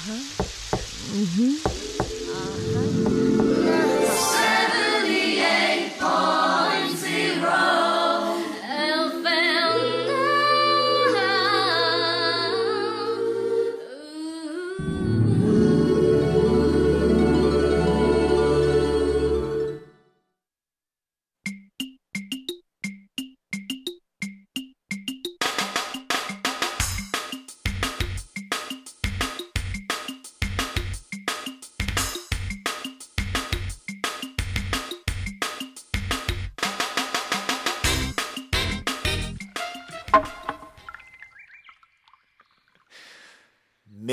Uh-huh. Mm-hmm.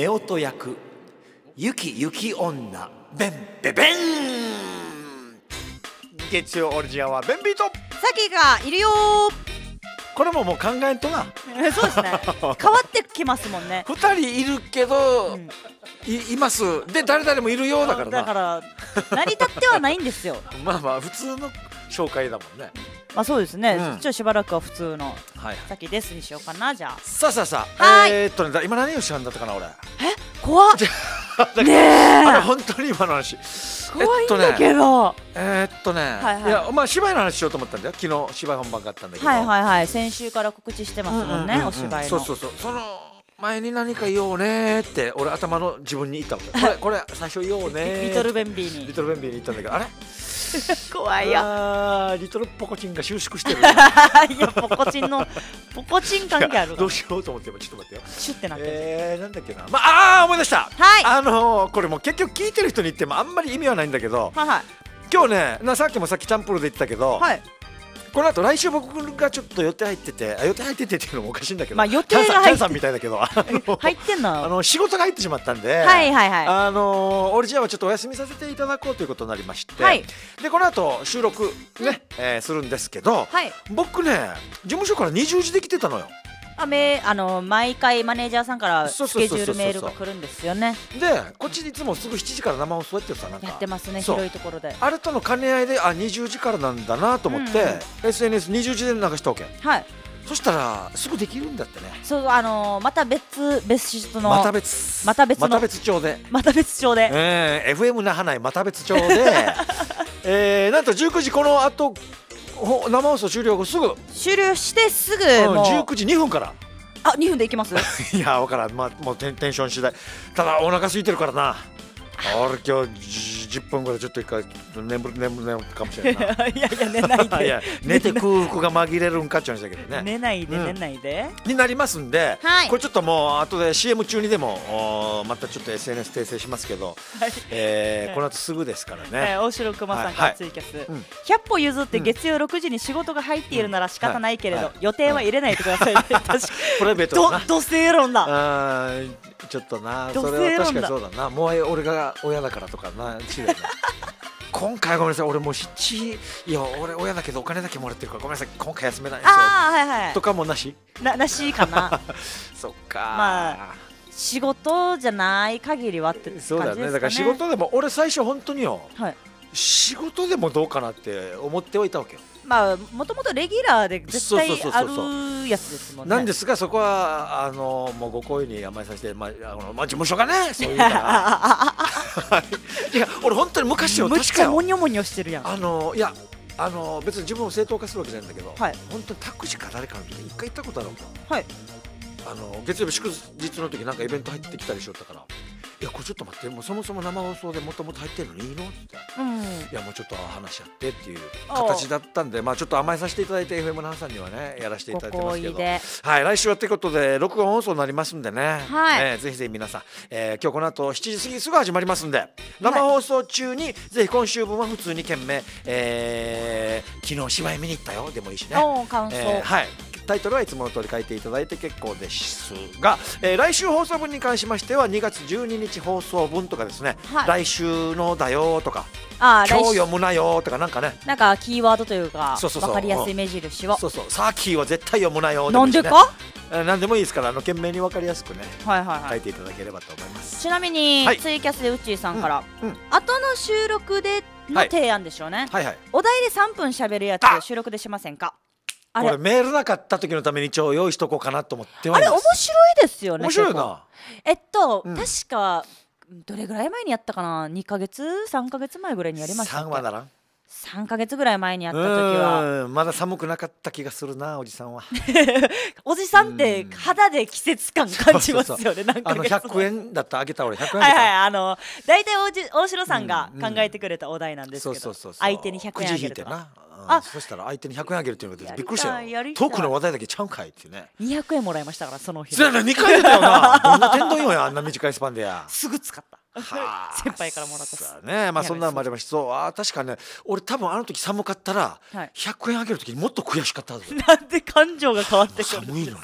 夫婦役雪雪女ベンベベン月曜オリジンはベンビートサキがいるよこれももう考えんとな そうですね 変わってきますもんね二人いるけど、うん、いいますで誰々もいるようだからだから成り立ってはないんですよ まあまあ普通の紹介だもんねまあそうですね、うん、じゃあしばらくは普通のはいさっきですにしようかなじゃあさあさあさあ、はい、えー、っとね今何をしたんだったかな俺え怖っ ねえあれ本当に今の話怖いんだけどえっとねー、っとね、はいはい、いやお前芝居の話しようと思ったんだよ昨日芝居本番があったんだけどはいはいはい先週から告知してますもんね、うんうんうんうん、お芝居のそうそうそうその前に何か言おうねって俺頭の自分に言ったのこれこれ最初言おうねリトルベンビーにリトルベンビーに言ったんだけどあれ 怖いよあリトルポコチンが収縮してる いやポコチンのポコチン関係あるどうしようと思ってちょっと待ってよシュってなってえー、なんだっけな、まああ思い出したはいあのー、これも結局聞いてる人に言ってもあんまり意味はないんだけど、はいはい、今日ねなさっきもさっきチャンプルで言ったけど、はい、この後来週僕がちょっと予定入ってて予定入っててっていうのもおかしいんだけど、まあ、予定が入ってさんみたいだけどあの 入ってんのあの仕事が入ってしまったんで、はいはいはい、あのオリジナルはちょっとお休みさせていただこうということになりまして、はい、でこの後収録ね、えするんですけど、はい、僕ね事務所から20時で来てたのよ。あめあの毎回マネージャーさんからスケジュールメールが来るんですよねでこっちいつもすぐ7時から生放送やってさなんかやってますね広いところであれとの兼ね合いであ20時からなんだなと思って、うんうん、SNS20 時で流したわけはいそしたらすぐできるんだってね。そうあのー、また別別室のまた別また別また別町でまた別町で、えー、FM 那覇内また別町で、えー、なんと19時この後生放送終了後すぐ終了してすぐ、もうん、19時2分からあ2分でいきます いや分からん、まあ、もうテンション次第ただお腹空いてるからなあれ今日10分ぐらいちょっと一回眠る眠る眠るかもしれないな いやいや寝ないでい寝て空腹が紛れるんかっちゃうんだけどね 寝ないで、うん、寝ないでになりますんで、はい、これちょっともう後で CM 中にでもまたちょっと SNS 訂正しますけど、はいえー、この後すぐですからね、えい、大城熊さんからツイキャス、はいはい100歩譲って月曜6時に仕事が入っているなら仕方ないけれど、うんはい、予定は入れないでください、ね、確か プライベートど土星論だちょっとなそれは確かにそうだなもう俺が親だからとかなちだ 今回ごめんなさい俺もう七いや俺親だけどお金だけもらってるからごめんなさい今回休めないんですよ、はいはい、とかもなしななしかな そっかまあ仕事じゃない限りはって感じですか、ね、そうだねだから仕事でも俺最初本当によ、はい、仕事でもどうかなって思っておいたわけよまあもともとレギュラーで絶対あるやつですもんねなんですがそこはあのもうご好意に甘えさせてまああのまあ事務所がねそういうから いや俺本当に昔は確かにむもにょモニョしてるやんあのいやあの別に自分を正当化するわけじゃないんだけど、はい、本当にタクシーか誰かの時に一回行ったことあるわけはい、あの月曜日祝日の時なんかイベント入ってきたりしよったから「いやこれちょっと待ってもうそもそも生放送でもともと入ってるのにいいの?」って、うん、いやもうちょっと話し合ってっていう形だったんでまあちょっと甘えさせていただいて FM の覇さんにはねやらせていただいてますけどはい来週はってことで録音放送になりますんでね、はい、ぜひぜひ皆さん、えー、今日この後7時過ぎすぐ始まりますんで生放送中に、はい、ぜひ今週分は普通に懸命、えー、昨日芝居見に行ったよでもいいしね。感想、えー、はいタイトルはいつもの通り書いていただいて結構ですが、えー、来週放送分に関しましては2月12日放送分とかですね、はい、来週のだよとかあ今日読むなよとかなんかねなんかキーワードというかそうそうそう分かりやすい目印を、うん、そうそうさキーは絶対読むなよ、なんでか何でもいいですからあの懸命に分かりやすくね、はいはいはい、書いていただければと思いますちなみに、はい、ツイキャスでうっちーさんから、うんうん、後の収録での提案でしょうね、はいはいはい、お題で3分しゃべるやつ収録でしませんかあれメールなかった時のために一応用意しとこうかなと思ってあはいれ面白いですよね面白いなえっと、うん確かどれぐらい前にやったかな2か月3か月前ぐらいにやりました3け話だな3か月ぐらい前にやった時はまだ寒くなかった気がするなおじさんは おじさんって肌で季節感感じますよねあの100円だったあげた俺100円たはいはいあの大体おじ大城さんが考えてくれたお題なんですけど、うう相手に100円あげるとかくじ引いてなあそしたら相手に100円あげるっていうのでびっくりしたよトークの話題だけちゃうかいってね200円もらいましたからその日そ2回出たよな どんな天丼よやあんな短いスパンでやすぐ使った先輩からもらったねまあそんなのもありましたそうあ確かね俺多分あの時寒かったら、100円あげる時にもっと悔しかったはずなんで感情が変わってくる寒いのに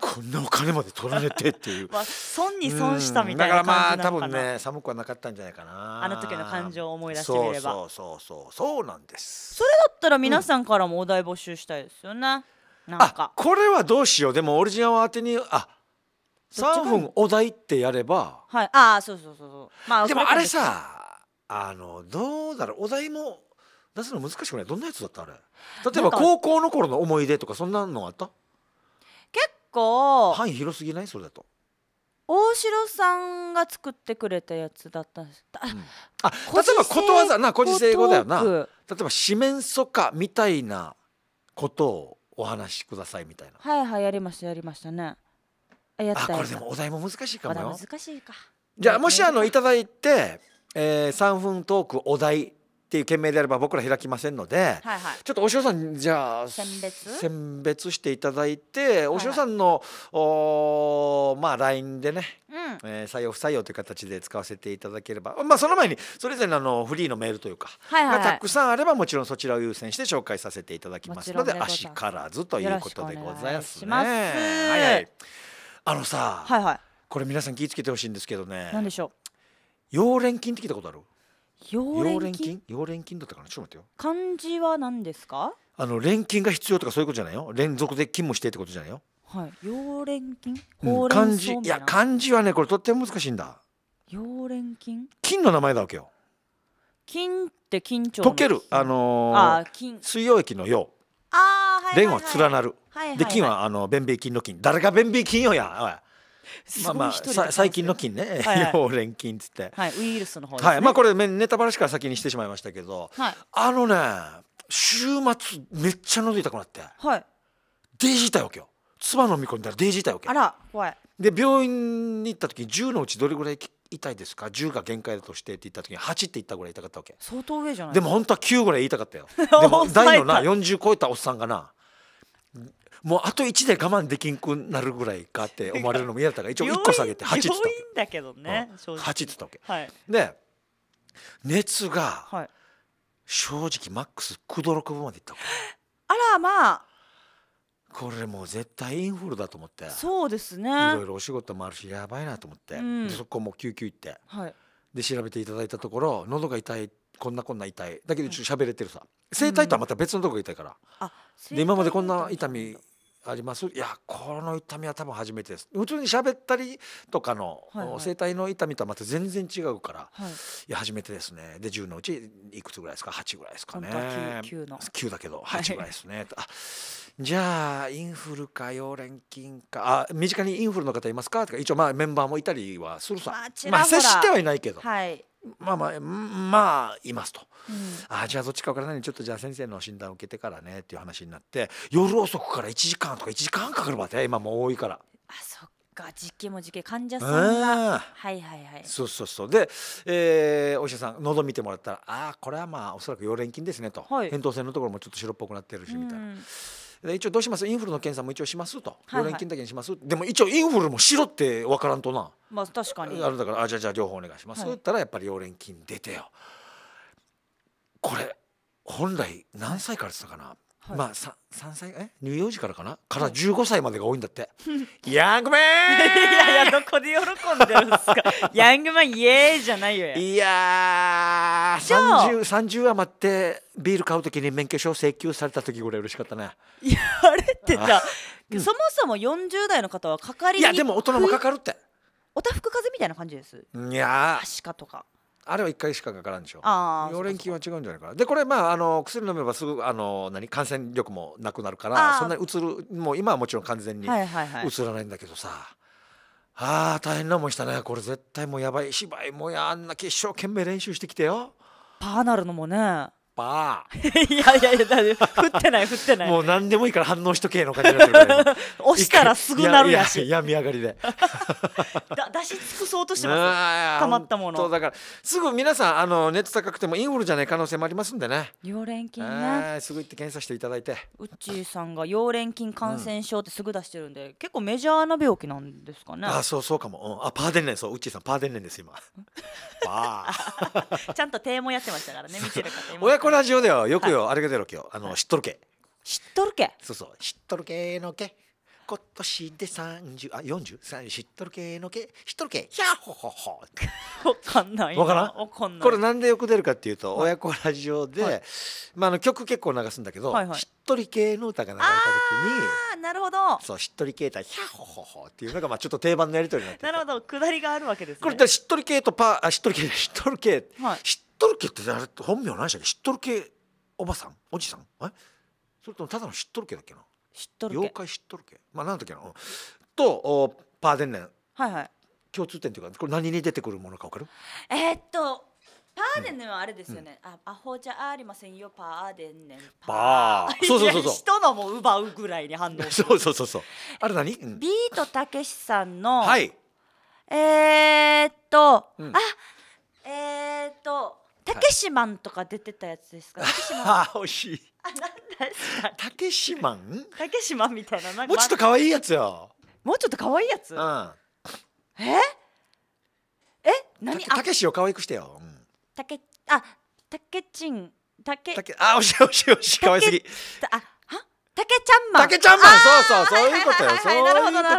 こんなお金まで取られてっていう、まあ、損に損したみたいなだからまあ多分ね寒くはなかったんじゃないかなあの時の感情を思い出してみればそうそうそうそうなんですそれだったら皆さんからもお題募集したいですよね、うん、なんかこれはどうしようでもオリジナルを当てにあ3分お題ってやれば、はい、ああそうそうそうそうまあでもあれさあのどうだろうお題も出すの難しくないどんなやつだったあれ例えば高校の頃の思い出とかそんなのあった結構範囲広すぎないそれだと大城さんが作ってくれたやつだったんです、うん、あ例えばことわざな古事成語だよな例えば四面楚歌みたいなことをお話しくださいみたいなはいはいやりましたやりましたねやったあこれでもお題も難しいかもよ難しいかじゃあもしあのいただいて、えー、3分トークお題っていう件名であれば僕ら開きませんので、はいはい、ちょっとお塩さんじゃあ選別選別していただいてお塩さんの、はいはい、おまあ LINE でね、うん、えー、採用不採用という形で使わせていただければ、まあ、その前にそれぞれのあのフリーのメールというか、はいはい、がたくさんあればもちろんそちらを優先して紹介させていただきますので足からずということでございますね。いますはい、はいあのさ、はいはい、これ皆さん気をつけてほしいんですけどね何でしょう溶連菌って聞いたことある溶連菌溶連菌だったかなちょっと待ってよ漢字は何ですかあの連菌が必要とかそういうことじゃないよ連続で菌もしてってことじゃないよはい溶連菌、うん、漢字いや漢字はねこれとっても難しいんだ溶連菌菌の名前だわけよ菌って菌腸溶けるあのー、あ菌。水溶液の溶あはい蓮は連なる、はいはい、で金はあの弁米金の金誰が弁秘金よやまあまあ最近の金ね、は要連金っつって、はい、ウイルスの方、ね、はいまあこれネタバラシから先にしてしまいましたけど、はい、あのね週末めっちゃ喉痛くなって、はい、デイジーたわけよ唾飲み込んだらデイジーたわけあら怖いで病院に行った時10のうちどれぐらい痛いですか10が限界だとしてって言った時に8って言ったぐらい痛かったわけ相当上じゃないでも本当は9ぐらい言いたかったよ でも大のな40超えたおっさんがなもうあと1で我慢できんくなるぐらいかって思われるのも嫌だったから一応1個下げて8って言ったわけだけどね、うん、8って言ったわけ、はい、で熱が正直マックス9度6分までいったわけ、あらまあこれもう絶対インフルだと思ってそうですねいろいろお仕事もあるしやばいなと思って、うん、そこも救急行って、はい、で調べていただいたところ喉が痛いこんなこんな痛いだけどちょっと喋れてるさ、うん、声帯とはまた別のとこが痛いから、うん、で今までこんな痛みありますいやこの痛みは多分初めてです普通に喋ったりとかの、はいはい、声帯の痛みとはまた全然違うから、はい、いや初めてですねで10のうちいくつぐらいですか8ぐらいですかね 9, 9, 9, だけど8ぐらいですね、はい、あじゃあインフルか溶連菌かあ身近にインフルの方いますかとか一応まあメンバーもいたりはするさまあ、まあ、接してはいないけど。はいまあまあまあいますと、うん、あじゃあどっちか分からないちょっとじゃあ先生の診断を受けてからねっていう話になって夜遅くから1時間とか1時間かかるわけ今もう多いから。あそっか実験も実験患者さんがはいはいはいそうそうそうで、えー、お医者さん喉見てもらったら「ああこれはまあおそらく溶連菌ですね」と、はい、扁桃腺のところもちょっと白っぽくなってるしみたいな。うん一応どうしますインフルの検査も一応しますと病原菌だけにします、はいはい、でも一応インフルもしろって分からんとなまあ確かにあれだからあじゃあじゃあ両方お願いします、はい、言ったらやっぱり両原菌出てよこれ本来何歳からってたかなはい、まあ 3, 3歳え乳幼児からかなから15歳までが多いんだって、ヤングマンいやいやどこで喜んでるんですか ヤングマンイエーじゃないよいやー 30, 30余ってビール買う時に免許証請求された時ぐらい嬉しかったねやれってさ。うん、そもそも40代の方はかかりいやでも大人もかかるっておたふく風邪みたいな感じですいやーかとかあれは1回しかかからんでしょ溶連菌は違うんじゃないかなでこれまああの薬飲めばすぐあの何感染力もなくなるからそんなにうつるもう今はもちろん完全にうつらないんだけどさ、ああ大変なもんしたねこれ絶対もうやばい芝居もやあんな決勝懸命練習してきてよパーナルのもねパーいやいやいやだ降ってない降ってないもう何でもいいから反応しとけの感じになってる 押したらすぐなるやし病み上がりでだ出し尽くそうとしてますたまったものそうだからすぐ皆さんあの熱高くてもインフルじゃない可能性もありますんでね溶連菌ねすぐ行って検査していただいてうちーさんが溶連菌感染症ってすぐ出してるんで、うん、結構メジャーな病気なんですかねあそうそうかも、うん、あパーデンレンそううちーさんパーデンレンです今パーちゃんと低もやってましたからね見てる方親子こラジオではよくよ、あれが出ろけよあの、知っとるけ知っとるけそうそう知っとるけのけ今年で三十あ四十三知っとるけのけ知っとるけひゃほほほわかんないわからんわかんないこれなんでよく出るかっていうと、親子ラジオで、まあ、あの曲結構流すんだけど、ははいい、知っとり系の歌が流れた時にああなるほどそうしっとり系とひゃほほほっていうのがまあちょっと定番のやり取りになってなるほど下りがあるわけですねこれってしっとり系とパあしっとり系しっとる系、はい、しっとるけってあれ本名何でしたっけ知っとるけおばさんおじさんえそれともただの知っとるけだっけな知っとるけ妖怪知っとるけまあ何っけなとおパーデンネンはいはい共通点というかこれ何に出てくるものか分かるえー、っとパーデンネンはあれですよね、うん、あアホじゃありませんよパーデンネンパーそうそうそうそう人のも奪うぐらいに反応 そうそうそうそうあれ何、うん、ビートたけしさんのはいえー、っと、うん、あえー、っとたけしマンとか出てたやつですか。ああ、惜しい。あ、なんだ。たけしマン。たけしマンみたいな。もうちょっと可愛いやつよ。もうちょっと可愛いやつ。うん。え。え、なに。たけしを可愛くしてよ。たけ、あ、たけちん。たけ。たけ、あ、惜しい、惜しい、惜しい、可愛すぎ。あ。竹ちゃんマン。竹ちゃんマン、そうそう、そういうことよ。そういう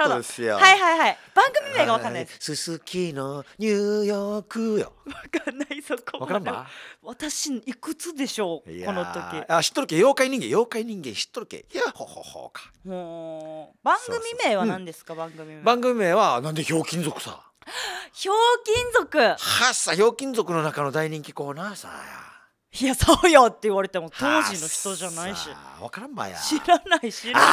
ことですはいはいはい。番組名がわかんないです。すすきのニューヨークよ。わかんない、そこ。わかんない。私、いくつでしょう、この時。あ、知っとるけ、妖怪人間、妖怪人間、知っとるけ。いや、ほほほか。もう、番組名は何ですか、番組名。番組名は、なんでひょうきん族さ。ひょうきん族。はっさ、ひょうきん族の中の大人気コーナーさ。いやそうよって言われても当時の人じゃないし分からんばや知らない知らない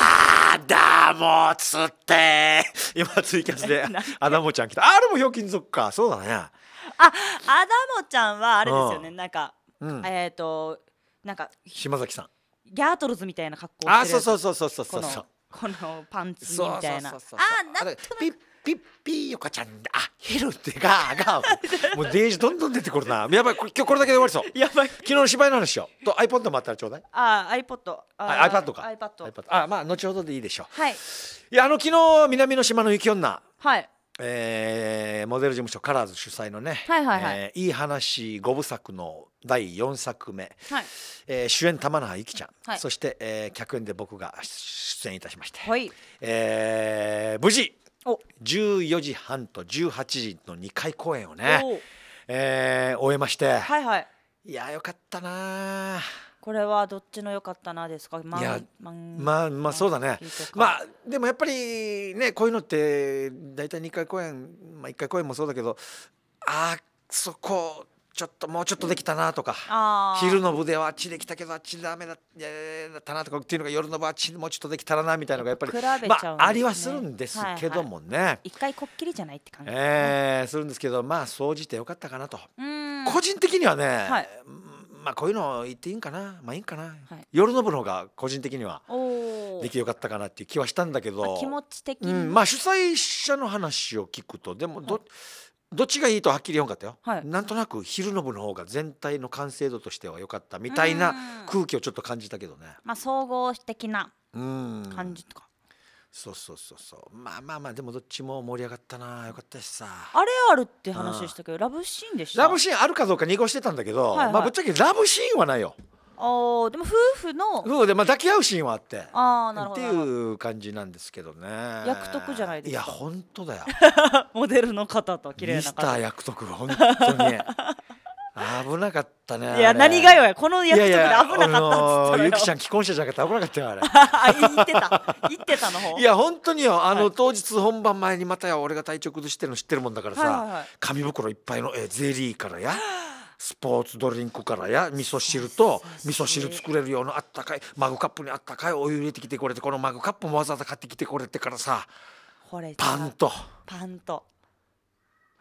あーだもつって 今ツイキャスでアダモちゃん来たあれもひょうきん族かそうだねあアダモちゃんはあれですよね、なんか、えっ、となんか島崎さんギャートルズみたいな格好あそうそうそうそうそうそうこのパンツみたいなあなんとなくピッピーヨカちゃんあヒルってガーガーもうデージどんどん出てくるなやばい今日これだけで終わりそうやばい昨日の芝居の話よと iPod もあったらちょうだいああ iPod あ iPad か iPad, iPad あまあ後ほどでいいでしょうはいいやあの昨日南の島の雪女はいえー、モデル事務所カラーズ主催のね「はいはいはいえー、いい話」五部作の第4作目、はいえー、主演玉永ゆきちゃん、はい、そして、えー、客演で僕が出演いたしまして、はいえー、無事14時半と18時の2回公演をね、えー、終えまして、はいはい、いやよかったなこれはどっちの良かったなですか、まあ、まあまあそうだねまあでもやっぱりねこういうのって大体2回公演、まあ、1回公演もそうだけどあそこちょっともうちょっとできたなとか昼の部ではあっちできたけどあっちダメだったなとかっていうのが夜の部はあっちもうちょっとできたらなみたいなのがやっぱり、ね、まあ、ありはするんですけどもね、はいはい、一回こっきりじゃないって感じす、ね、えー、するんですけどまあ総じてよかったかなと個人的にはね、はい、まあこういうの言っていいんかなまあいいんかな、はい、夜の部の方が個人的にはできてよかったかなっていう気はしたんだけど気持ち的に、うん、まあ主催者の話を聞くとでもど、はいどっちがいいとはっきり言わんかったよ、はい、なんとなく昼の部の方が全体の完成度としては良かったみたいな空気をちょっと感じたけどね、まあ、総合的な感じとかそうそうそうそうまあまあまあでもどっちも盛り上がったなよかったしさあれあるって話でしたけど、ラブシーンでしたラブシーンあるかどうか濁してたんだけど、はいはい、まあぶっちゃけラブシーンはないよおでも夫婦の夫婦で、まあ、抱き合うシーンはあってあなるほどっていう感じなんですけどね役得じゃないですかいや本当だよ モデルの方と綺麗な方ミスター役得本当に危なかったねいや何がよやこの役得で危なかったっつったゆきちゃん既婚者じゃなくて危なかったよあれ 言ってた言ってたの方 いや本当によあの、はい、当日本番前にまたよ俺が体調崩してるの知ってるもんだからさ、はいはいはい、紙袋いっぱいの、えゼリーからやスポーツドリンクからや味噌汁と味噌汁作れるようなあったかいマグカップにあったかいお湯入れてきてこれてこのマグカップもわざわざ買ってきてこれてからさパンとパンと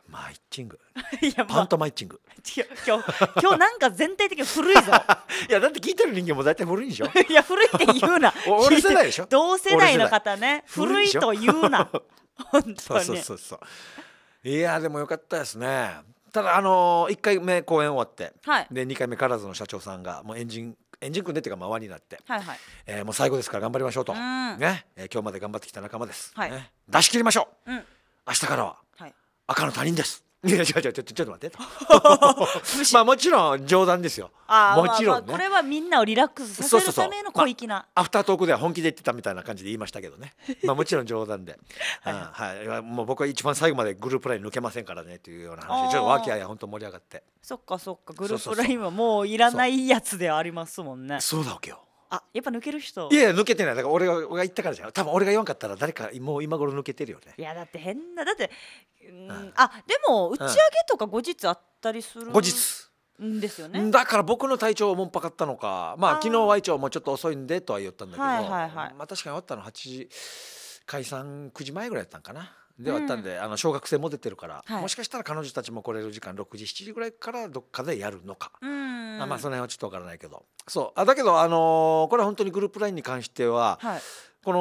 マイチング いや、まあ、パンとマイチング今日今日なんか全体的に古いぞ いやだって聞いてる人間も大体古いでしょ いや古いって言うな俺世代でしょ同世代の方ね古いと言うな本当にそうそうそうそういやでもよかったですねただあのー、1回目公演終わって、はい、で2回目からーの社長さんがもうエンジンエンジン組んでっていうか輪になって、はいはい、えー、もう最後ですから頑張りましょうと、うねえー、今日まで頑張ってきた仲間です、はいね、出し切りましょう、うん、明日からは、はい、赤の他人ですいや違う違うちょちょっと待って まあもちろん冗談ですよもちろん、ねまああ、これはみんなをリラックスさせるための小粋な、まあ、アフタートークでは本気で言ってたみたいな感じで言いましたけどねまあもちろん冗談で はい、はいもう僕は一番最後までグループライン抜けませんからねというような話ちょっと和気あいあ本当盛り上がってそっかそっかグループラインはもういらないやつではありますもんねそうだわけよあやっぱ抜ける人いやいや抜けてないだから俺が俺が言ったからじゃん多分俺が言わんかったら誰かもう今頃抜けてるよねいやだって変なだって、うんうんあでも打ち上げとか後日あったりする後日んですよねだから僕の体調をもんぱかったのかまああ昨日は一応もうちょっと遅いんでとは言ったんだけど、はいはいはいまあ確かに終わったの8時解散9時前ぐらいやったんかなではあったんで、うん、あの小学生も出てるから、はい、もしかしたら彼女たちも来れる時間6時7時ぐらいからどっかでやるのか、うん、あまあその辺はちょっとわからないけどそうあだけど、あのー、これは本当にグループ LINE に関しては、はい、こ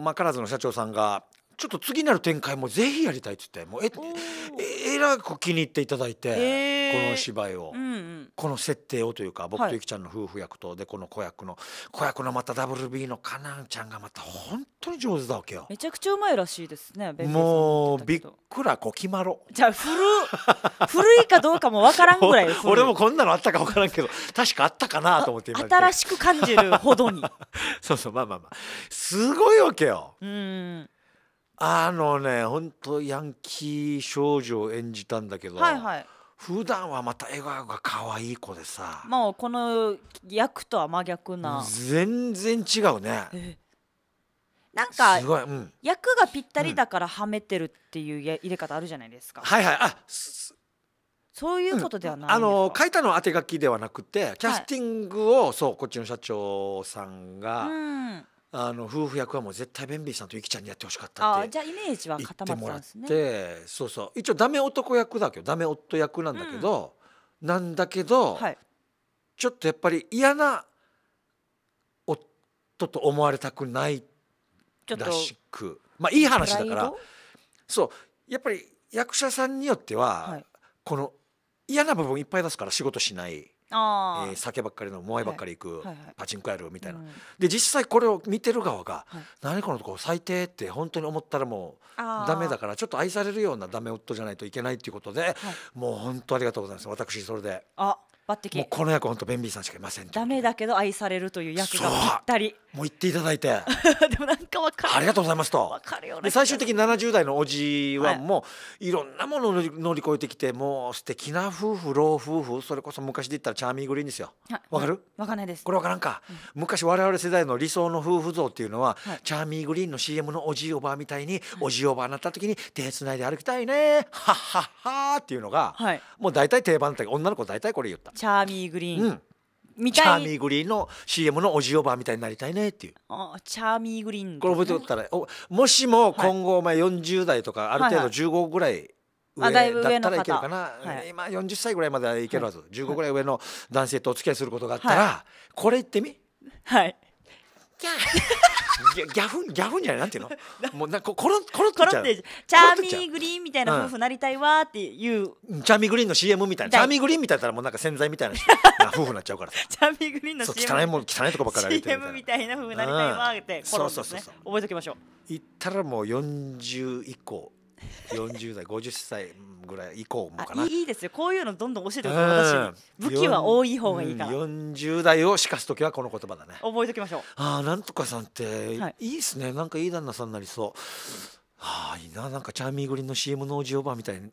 の、まあ、カラーズの社長さんがちょっと次なる展開もぜひやりたいって言ってもうええらく気に入っていただいて、この芝居を、うんうん、この設定をというか僕とゆきちゃんの夫婦役と、でこの子役の子役のまた WB のかなちゃんがまた本当に上手だわけよめちゃくちゃうまいらしいですねもうびっくらこきまろじゃあ古 古いかどうかもわからんぐらい俺もこんなのあったかわからんけど確かあったかなと思って新しく感じるほどに そうそうまあまあまあすごいわけようんあのね本当ヤンキー少女を演じたんだけど、はいはい、普段はまた笑顔が可愛い子でさもうこの役とは真逆な全然違うねなんか、うん、役がぴったりだからはめてるっていう入れ方あるじゃないですかはいはいあそういうことではない、うん、あの書いたのは当て書きではなくてキャスティングを、はい、そうこっちの社長さんが、うんあの夫婦役はもう絶対ベンビーさんとゆきちゃんにやってほしかったってじゃあイメージは固まってもらってそうそう一応ダメ男役だけどダメ夫役なんだけど、うん、なんだけど、はい、ちょっとやっぱり嫌な夫と思われたくないらしくまあいい話だからそうやっぱり役者さんによっては、はい、この嫌な部分いっぱい出すから仕事しない。あえー、酒ばっかりの萌えばっかり行く、はいはいはいパチンコやるみたいな、うんで実際これを見てる側が、はい何このとこ最低って本当に思ったらもあうーダメだからちょっと愛されるようなダメ夫じゃないといけないっていうことで、もう本当ありがとうございます私それであ抜擢もうこの役本当便秘さんしかいませんダメだけど愛されるという役がぴったりもう言っていただいて でもなんかわかるありがとうございますと最終的に70代のおじはもういろんなものを乗り越えてきてもう素敵な夫婦老夫婦それこそ昔で言ったらチャーミーグリーンですよわかるわかんないですこれわからんか、うん、昔我々世代の理想の夫婦像っていうのは、はい、チャーミーグリーンの CM のおじいおばあみたいに、おじいおばあになった時に手つないで歩きたいねはっはっはっていうのが、はい、もう大体定番だったけど女の子大体これ言ったチャーミーグリーン、うんみチャーミーグリーンの CM のおじおばみたいになりたいねっていうあチャーミーグリーン、ね、これ覚えておったらおもしも今後お前40代とかある程度15ぐらい上だったらいけるかな、はいはい、今40歳ぐらいまではいけるはず、はい、15ぐらい上の男性とお付き合いすることがあったら、はい、これ言ってみはい。ギャフンギャフンじゃないなんていうの もうなんかコロンコロンコちってチャーミーグリーンみたいな夫婦なりたいわっていう、うん、チャーミーグリーンの CM みたいなチャーミーグリーンみたいなったらもうなんか洗剤みたいな 夫婦なっちゃうからチャーミーグリーンの CM 汚いもん汚いとこばっかりあげて CM みたいな夫婦なりたいわって、うそうそうそう覚えておきましょう行ったらもう40以降40代50歳ぐらい以降もかないいですよこういうのどんどん教えてください武器は多い方がいいから、うん、40代をしかす時はこの言葉だね覚えときましょうああなんとかさんって、い、いっすねなんかいい旦那さんになりそう、はあいいななんかチャーミーグリーンの CM のおじおばみたいに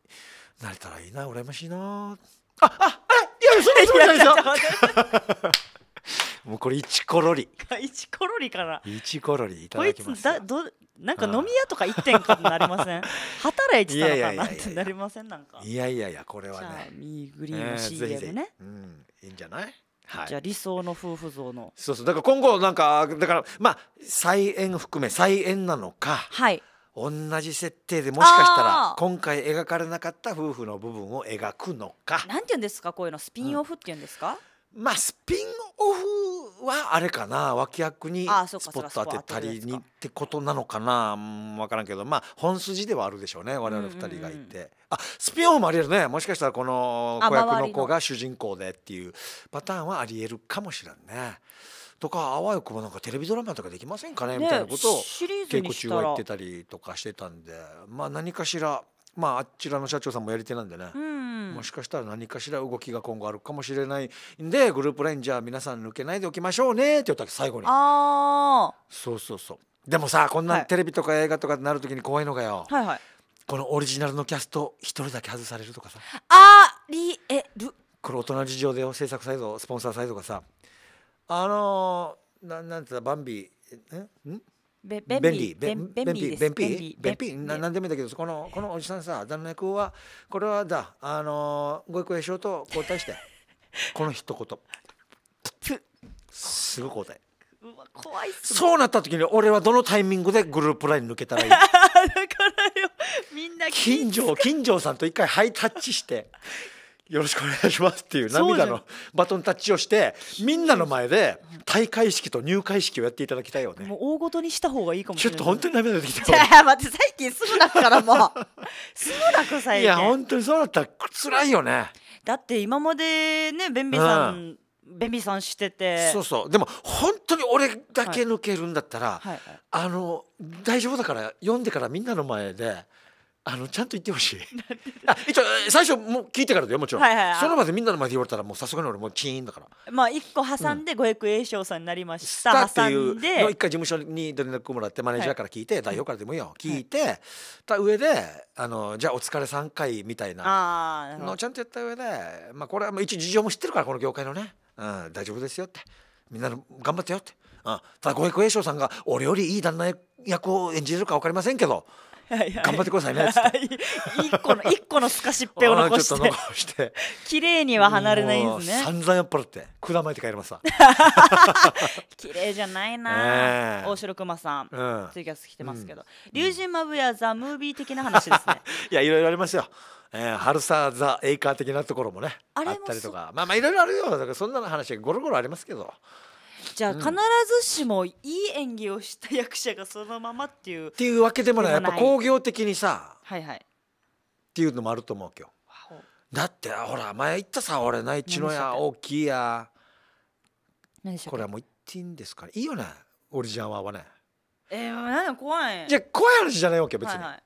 なれたらいいな羨ましいなあああれいやそれそれそれもうこれ一コロリ 一コロリかな一コロリいただきますこいつだどなんか飲み屋とか一点かになりません 働いてたのかなってなりませんなんかいやいやいやこれはねミーグリーンの CM ね、えー、ぜひぜひうんいいんじゃないはい、じゃあ理想の夫婦像のそうそうだから今後なんかだからまあ再演含め再演なのかはい同じ設定でもしかしたら今回描かれなかった夫婦の部分を描くのかなんていうんですかこういうのスピンオフっていうんですか、うんまあスピンオフはあれかな脇役にスポット当てたりにってことなのかな分からんけどまあ本筋ではあるでしょうね我々2人がいて、あスピンオフもありえるねもしかしたらこの子役の子が主人公でっていうパターンはありえるかもしれんね。とかあわよくばなんかテレビドラマとかできませんかねみたいなことを稽古中は言ってたりとかしてたんでまあ何かしらまああちらの社長さんもやり手なんでね、うん、もしかしたら何かしら動きが今後あるかもしれないんでグループレンジャー皆さん抜けないでおきましょうねって言った最後にあそうそうそうでもさこんなテレビとか映画とかになる時に怖いのがよ、はいはい、このオリジナルのキャスト一人だけ外されるとかさありえるこれ大人事情でよ制作サイドスポンサーサイドがさあのー、ななんてバンビえんべ便利便利便利便利便利何でもいいんだけどこのこのおじさんさ旦那君はこれはだあのご育英証と交代して この一言すごい交代うわ怖いそうなった時に俺はどのタイミングでグループライン抜けたらいい だからよみんな近所近所さんと一回ハイタッチして よろしくお願いしますっていう涙のバトンタッチをしてみんなの前で大会式と入会式をやっていただきたいよねもう大ごとにした方がいいかもしれないちょっと本当に涙出てきたいや待って最近すぐ泣くからもう すぐ泣く最近いや本当にそうだったらつらいよねだって今までねべんびさん、うんベさんしててそうそうでも本当に俺だけ抜けるんだったら、はいはいはい、あの大丈夫だから読んでからみんなの前であのちゃんと言ってほしい あ一応最初もう聞いてからだよもちろん、はいはいそのまでみんなの前で言われたらもうさすがに俺もうチーンだからまあ一個挟んで五百栄翔さんになりました、うん、っていうの一回事務所に連絡もらってマネージャーから聞いて、はい、代表からでもいいよ聞いて、はい、た上であのじゃあお疲れ3回みたいなのをちゃんとやった上でまあこれはもう一事情も知ってるからこの業界のね、うん、大丈夫ですよってみんなの頑張ってよって、うん、ただ五百栄翔さんが俺よりいい旦那役を演じるか分かりませんけど。頑張ってくださいねっつって一個の一個のすかしっぺを残して して綺麗には離れないんですね散々酔っ払ってくだまいて帰りますわ 綺麗じゃないな、えー、大城くまさん、うん、ツイキャス来てますけど、うん、龍神マブやザ・ムービー的な話ですね いやいろいろありますよえー、ハルサーザ・エイカー的なところもねあったりとかまあまあいろいろあるよだからそんな話ゴロゴロありますけどじゃあ必ずしもいい演技をした役者がそのままっていう。っていうわけでもないやっぱ興行的にさ、はいはい、っていうのもあると思うけど。だってほら前言ったさ俺なちのや大きいやこれはもう言っていいんですかねいいよねオリジナルはねえー、何怖いじゃ怖い話じゃないわけ別に、はいはい、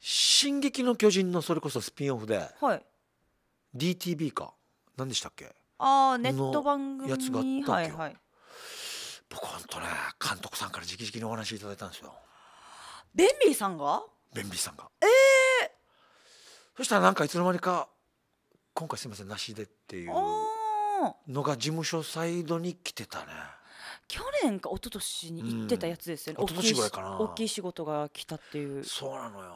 進撃の巨人」のそれこそスピンオフで、はい、DTV か何でしたっけああネット番組やつがあったっけ、はいはい、僕本当ね監督さんから直々にお話いただいたんですよベンビーさんがベンビーさんがええー、そしたらなんかいつの間にか今回すみませんなしでっていうのが事務所サイドに来てたね去年か一昨年に行ってたやつですよね、うん、大きいぐらいかな大きい仕事が来たっていうそうなのよ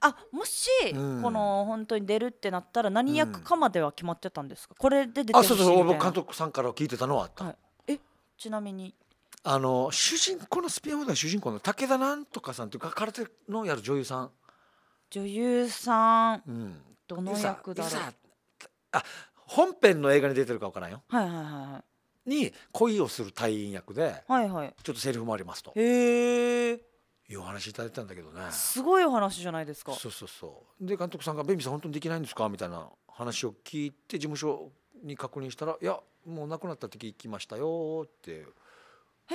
あもし、うん、この本当に出るってなったら何役かまでは決まってたんですか、うん、これで出てほしいあそうそう僕監督さんから聞いてたのはあった、はいちなみにあの主人公のスピンオフの主人公の武田なんとかさんというか空手のやる女優さん女優さん、うん、どの役だろうあ本編の映画に出てるかわからんよ、はいはいはい、に恋をする隊員役で、はいはい、ちょっとセリフもありますとへえいうお話いただいたんだけどねすごいお話じゃないですかそうそうそうで監督さんが「ベンビーさん本当にできないんですか?」みたいな話を聞いて事務所に確認したら「いやもう亡くなった時行きましたよって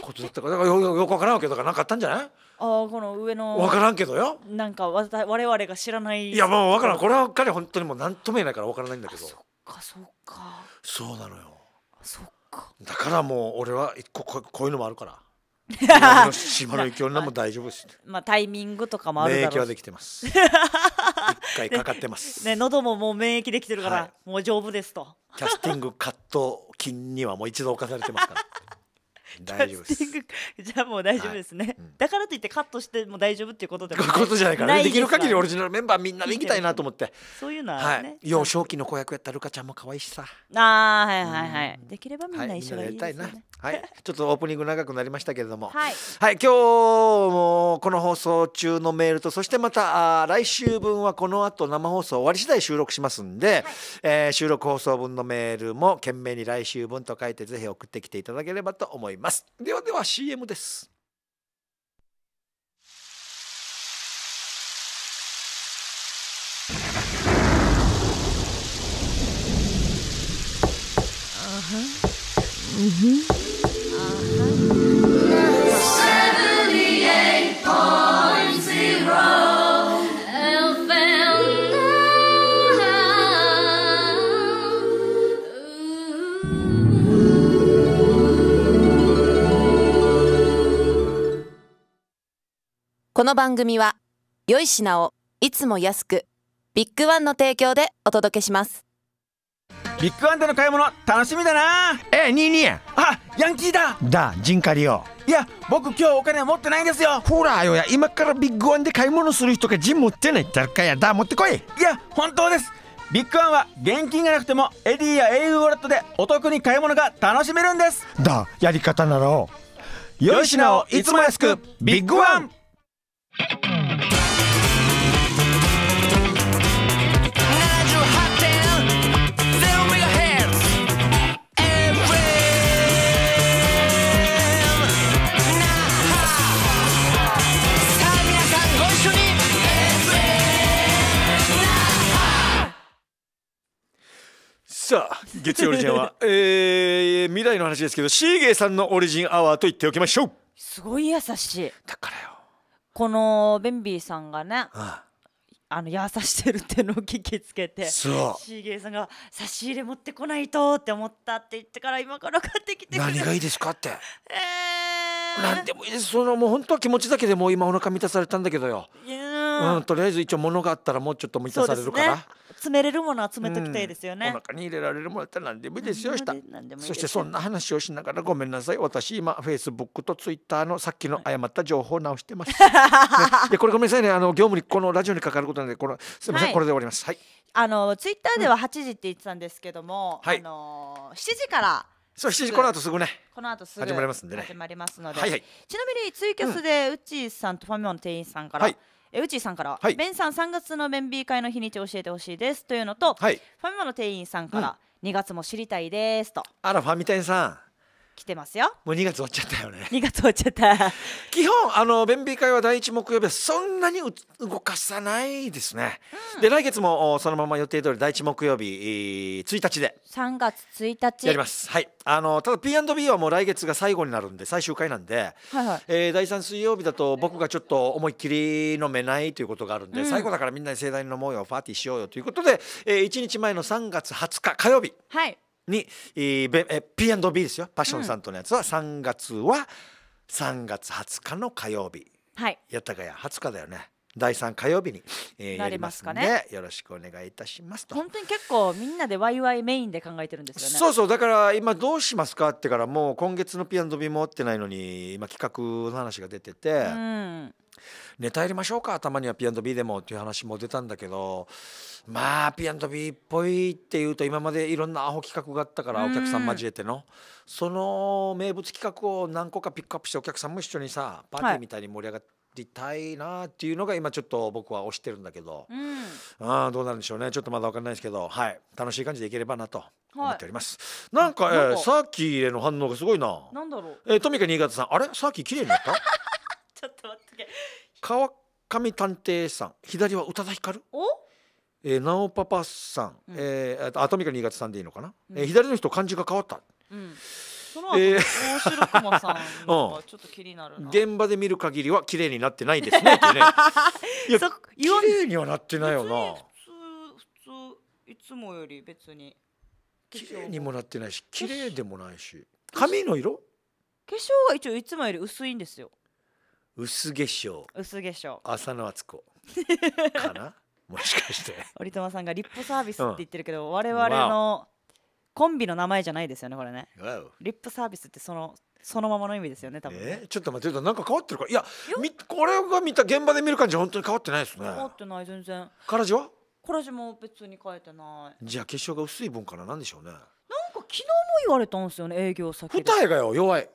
ことだったからだからよよく分からんわけだから何かあったんじゃないああこの上の分からんけどよなんかわた我々が知らないいやもう分からんこれは彼本当にもう何とも言えないから分からないんだけどそっかそっかそうなのよそっかだからもう俺はこここういうのもあるから島の勢いなも大丈夫です、まあ、タイミングとかもある免疫はできてます 一回かかってます、ね、喉ももう免疫できてるから、はい、もう丈夫ですとキャスティングカット筋にはもう一度侵されてますから大丈夫ですじゃあもう大丈夫ですね、はいうん、だからといってカットしても大丈夫っていうことでもことじゃないからねできる限りオリジナルメンバーみんなでいきたいなと思って、そういうのはね、はい、幼少期の子役やったルカちゃんも可愛いしさああはいはいはい、できればみんな一緒がいいですね、はい、はい、ちょっとオープニング長くなりましたけれどもはい、はい、今日もこの放送中のメールとそしてまたあ来週分はこの後生放送終わり次第収録しますんで、はい、えー、収録放送分のメールも懸命に来週分と書いてぜひ送ってきていただければと思いますますではでは CM ですこの番組は、良い品をいつも安く、ビッグワンの提供でお届けします。ビッグワンでの買い物、楽しみだなええ、ニーニー。あ、ヤンキーだだ、ジンカリオ。いや、僕今日お金持ってないんですよほらよや、今からビッグワンで買い物する人がジン持ってないだかやだ、持ってこいいや、本当ですビッグワンは現金がなくてもエディやエイウォレットでお得に買い物が楽しめるんですだ、やり方ならよい品をいつも安く、ビッグワンさあ月曜日リジンは えー、未来の話ですけどシーゲイさんのオリジンアワーと言っておきましょうすごい優しいだからよこのベンビーさんがねあの優ししてるっていうのを聞きつけてそうシーゲイさんが「差し入れ持ってこないと」って思ったって言ってから今から買ってきて何がいいですかってえー、何でもいいですそのもう本当は気持ちだけでもう今お腹満たされたんだけどよ。うん、とりあえず一応物があったらもうちょっと満たされるから、ね、詰めれるものは詰めときたいですよね、うん、お腹に入れられるものだったら何でもいいですよしたそしてそんな話をしながらごめんなさい私今フェイスブックとツイッターのさっきの誤った情報を直してます、は いね、これごめんなさいねあの業務にこのラジオにかかることなんでこのすみません、はい、これで終わりますはいあのツイッターでは8時って言ってたんですけども、うん、あのー、7時からそう7時この後すぐねこの後すぐ始まりますんでね始まりますので、はいはい、ちなみにツイキャスで、ううちさんとファミマの店員さんから、はいえ宇宙さんから、はい、ベンさん3月のビー会の日にち教えてほしいですというのと、はい、ファミマの店員さんから、うん、2月も知りたいですとあらファミ店さん来てますよもう2月終わっちゃったよね2月終わっちゃった基本あの便秘会は第1木曜日はそんなに動かさないですね、うん、で来月もそのまま予定通り第1木曜日1日で3月1日やりますはいあのただ P&B はもう来月が最後になるんで最終回なんで、はいはい、えー、第3水曜日だと僕がちょっと思いっきり飲めないということがあるんで、うん、最後だからみんなで盛大に飲もうよパーティーしようよということで、えー、1日前の3月20日火曜日はいに、えー、P&B ですよパッションさんとのやつは、う3月は3月20日の火曜日、はい、やったかや20日だよね第三火曜日に、えー、やりますかねよろしくお願いいたしますと本当に結構みんなでワイワイメインで考えてるんですよねそうそうだから今どうしますかってからもう今月のピアノ日もってないのに今企画の話が出てて、うん、ネタやりましょうかたまにはピアノ B でもっていう話も出たんだけどまあピアノ B っぽいっていうと今までいろんなアホ企画があったからお客さん交えての、その名物企画を何個かピックアップしてお客さんも一緒にさパーティーみたいに盛り上がって、はいりたいなっていうのが今ちょっと僕は推してるんだけど、うん、あどうなるんでしょうねちょっとまだ分かんないですけど、はい、楽しい感じでいければなと思っております、はい、なんかなんえー、サーキーへの反応がすごいななんだろう、えー、トミカ新潟さんあれサーキー綺麗になった ちょっと待って川上探偵さん左は宇多田ヒカルおえー、なおパパさん、うん、えー、アトミカ新潟さんでいいのかな、うん、えー、左の人漢字が変わった、うん、その後、えー、大城熊さんの ちょっと気になるうん、現場で見る限りは綺麗になってないですねね いや綺麗にはなってないよな普通普通いつもより別に綺麗にもなってないし綺麗でもないし髪の色化粧は一応いつもより薄いんですよ薄化粧薄化粧浅野敦子 かなもしかして有友さんがリップサービスって言ってるけど、うん、我々のコンビの名前じゃないですよねこれねリップサービスってそのそのままの意味ですよね多分、えちょっと待ってなんか変わってるかいやみこれが見た現場で見る感じ本当に変わってないですね変わってない全然からじはからじも別に変えてないじゃあ化粧が薄い分からなんでしょうねなんか昨日も言われたんですよね営業先二重がよ弱い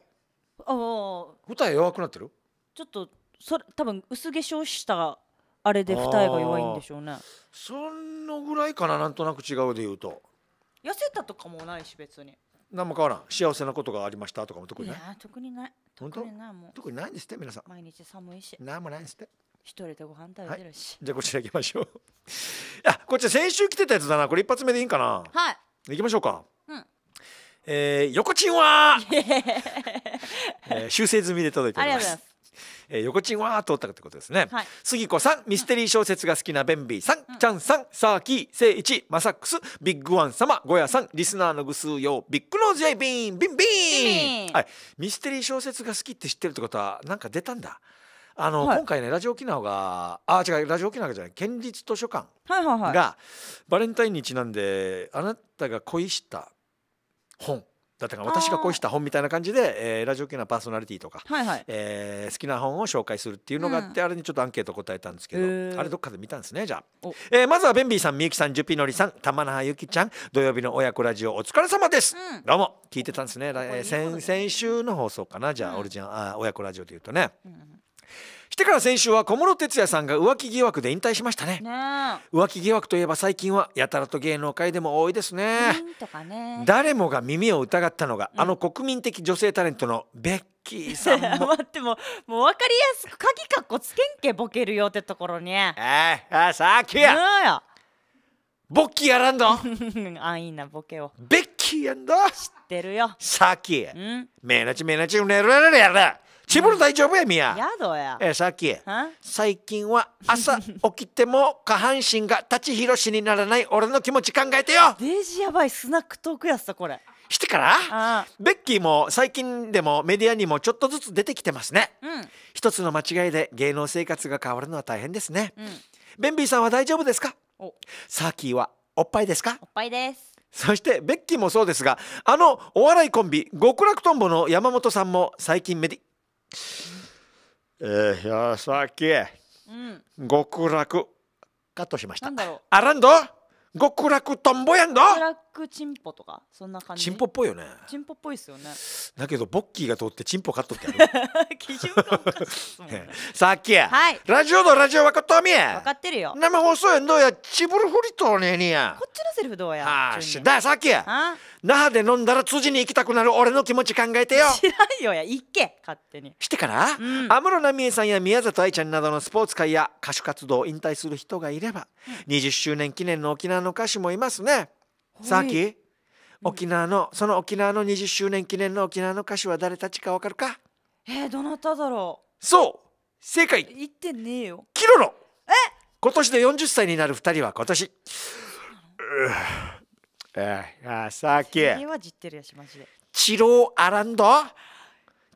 ああ二重弱くなってるちょっとそれ多分薄化粧したあれで二重が弱いんでしょうねそのぐらいかななんとなく違うで言うと痩せたとかもないし別に何も変わらん幸せなことがありましたとかも特いにや特にない特にないも特にないんですって皆さん毎日寒いし何もないんですって一人でご飯食べてるしじゃあこちら行きましょう あこっち先週来てたやつだなこれ一発目でいいんかなはい、行きましょうかうんえー、横チンは、えー修正済みで届いておありがまとうございますえー、横ちんわーっとったってことですね、はい、杉子さんミステリー小説が好きなベンビーさん、うん、ちゃんさんサーキー聖一マサックスビッグワン様ゴヤさんリスナーのぐすうよビッグロージビンビンビンはい、ミステリー小説が好きって知ってるってことはなんか出たんだあの、はい、今回ねラジオ沖縄があ違うラジオ沖縄じゃない県立図書館が、バレンタインにちなんであなたが恋した本だったか私が恋した本みたいな感じで、えー、ラジオ系のパーソナリティとか、はいはい、えー、好きな本を紹介するっていうのがあって、うん、あれにちょっとアンケート答えたんですけどあれどっかで見たんですねじゃあ、えー、まずはベンビーさんみゆきさんジュピノリさん玉那覇ゆきちゃん土曜日の親子ラジオお疲れ様です、うん、どうも聞いてたんですね、えー、先先週の放送かなじゃあ、うん、オリジあ親子ラジオで言うとね。うんしてから先週は小室哲哉さんが浮気疑惑で引退しましたね浮気疑惑といえば最近はやたらと芸能界でも多いですね、ね、誰もが耳を疑ったのが、うん、あの国民的女性タレントのベッキーさんも 待ってももう分かりやすく鍵かっこつけんけボケるよってところにああさっきやボッキーやらんど安易 なボケをベッキーやんど知ってるよさっき、うん、めなちめなちうねるやるチブル大丈夫やみや。やどや。えー、さっき。最近は朝 起きても下半身が立ち広しにならない俺の気持ち考えてよ。デージやばいスナックトークやさこれ。してからベッキーも最近でもメディアにもちょっとずつ出てきてますね、うん、一つの間違いで芸能生活が変わるのは大変ですね、うん、ベンビーさんは大丈夫ですかおサーキーはおっぱいですかおっぱいですそしてベッキーもそうですがあのお笑いコンビ極楽とんぼの山本さんも最近メディえー、さっき、うん、極楽カットしましたなんだろうあらんど極楽とんぼやんど極楽チンポとかそんな感じチンポっぽいよねチンポっぽいですよねだけどボッキーが通ってチンポカットってる 基準がおかしい、さっき、はい、ラジオのラジオ分かったみ分かってるよ生放送やんどやちぶるふりとねにやこっちのセリフどうやあしださっき那覇で飲んだら辻に行きたくなる俺の気持ち考えてよ知らんよや行け勝手にしてから安室奈美恵さんや宮里愛ちゃんなどのスポーツ界や歌手活動を引退する人がいれば、うん、20周年記念の沖縄の歌手もいますねさっき沖縄の、その沖縄の20周年記念の沖縄の歌手は誰たちかわかるかえー、どなただろうそう正解言ってねえよキロロえ今年で40歳になる2人は今年아싸게지때려시마시대지로아란다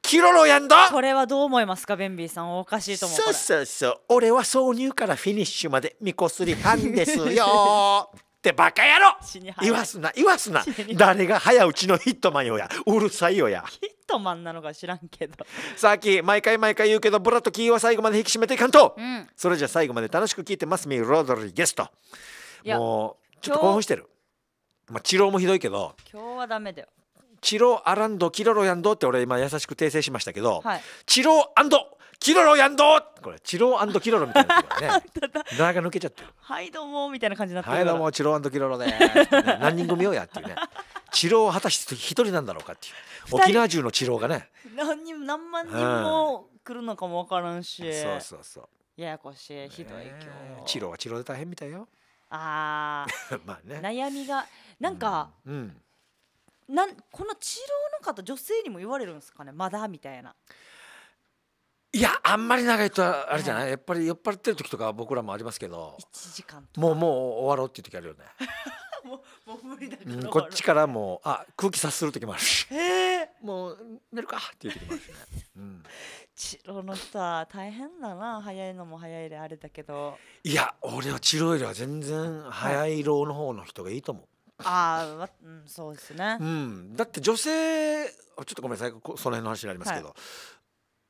길어로얀다これはどう思いますか、ベンビーさん。おかしいと思う。そうそうそう。俺は挿入からフィニッシュまでみこすりはんですよ。ってバカ野郎言わすな言わすな誰が早うちのヒットマンよやうるさいよやヒットマンなのか知らんけどさっき毎回毎回言うけどブラとキーは最後まで引き締めていかんと、うん、それじゃ最後まで楽しく聞いてますミーロドリゲストもうちょっと興奮してるまあ、治療もひどいけど今日はダメだよチロアランドキロロヤンドって俺今優しく訂正しましたけど、はい、チロアンドキロロヤンドこれチロアンドキロロみたいなねラ が抜けちゃってるはいどうもみたいな感じになってるはいどうもチロアンドキロロで、ね、何人組をやっていうねチロを果たして一人なんだろうかっていう沖縄中のチロがね何人何万人も来るのかも分からんし、うん、そうそうそうややこしいひどい今日チロはチロで大変みたいよあ まあね悩みがなんか、うんなんこの治療の方女性にも言われるんですかねまだみたいな。いやあんまり長いとあれじゃない、はい、やっぱり酔っ払ってる時とか僕らもありますけど1時間もうもう終わろうっていう時あるよね もうもう無理だから、うん、こっちからもうあ空気察する時もあるし、えー、もう寝るかっていう時もあるしね、うん、の人は大変だな早いのも早いであれだけどいや俺は治療よりは全然早い老の方の人がいいと思う、はいああ、うん、そうですね。うん、だって女性、ちょっとごめんなさい、その辺の話になりますけど。は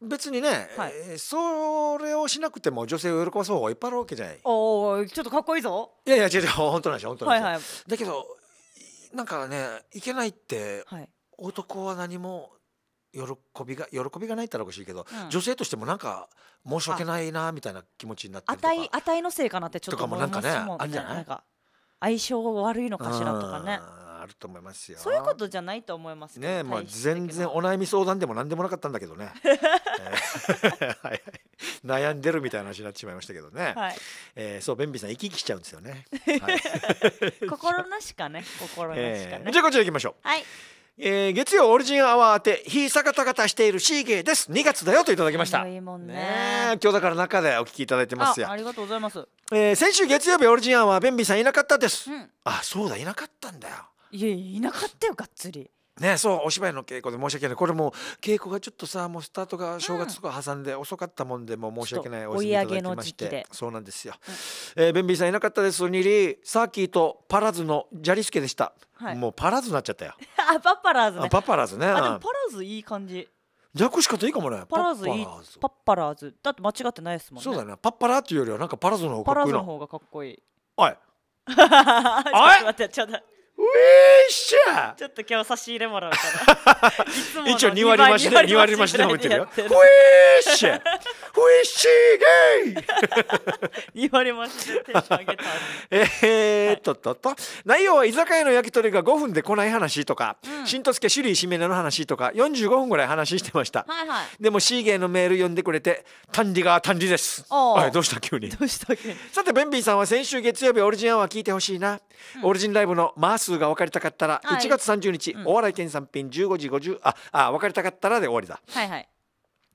い、別にね、はい、えー、それをしなくても女性を喜ばそう方いっぱいあるわけじゃない。おお、ちょっとかっこいいぞ。いやいや、違う違う、本当なんですよ、本当なんですよ。はいはい、だけど、なんかね、いけないって、はい、男は何も喜びが喜びがないったらおかしいけど、うん、女性としてもなんか申し訳ないなみたいな気持ちになってりとか値のせいかなってちょっととかもなんかねあるじゃない相性悪いのかしらとかねあると思いますよそういうことじゃないと思いますけどねまあ全然お悩み相談でも何でもなかったんだけどね、はい、悩んでるみたいな話になってしまいましたけどね、はい、えー、そう便ンさん生き生きしちゃうんですよね、はい、心なしかね心なしかね、えー、じゃあこちら行きましょうはいえー、月曜オリジンアワーて日坂たかたしているシーゲーです2月だよといただきましたいいもんね今日だから中でお聞きいただいてますよありがとうございます、えー、先週月曜日オリジンアワーベンビーさんいなかったです、うん、あそうだいなかったんだよいやいなかったよがっつりね、そうお芝居の稽古で申し訳ないこれも稽古がちょっとさもうスタートが正月とか挟んで遅かったもんで、も申し訳ないお休みいただきましてそうなんですよ、うん、えー、ベンビーさんいなかったですにりサーキーとパラズのジャリスケでした、はい、もうパラズなっちゃったよ あパパラズねパパラズねあでもパラズいい感じ略し方いいかもねパラズいいパッパラーズだって間違ってないですもんねそうだねパッパラーっていうよりはなんかパラズの方がかっこいいパラズの方がかっこいいおいちい待ってちょっとっしゃちょっと今日差し入れもらうから 一応2割増しで2割増しで褒めてるよウえっシゃふえっしーゲイ2割増しでテンション上げた えーっとっとっと内容は居酒屋の焼き鳥が5分で来ない話とか、うん、新十助種類しめなの話とか45分ぐらい話してました、はいはい、でもシーゲイのメール読んでくれて「単理が単理です」あどうした急にどうした急にさてベンビーさんは先週月曜日オリジンアワー聞いてほしいな、うん、オリジンライブのマース数が分かりたかったら、は1月30日、うん、お笑い県産品15時50ああ分かりたかったらで終わりだはいはい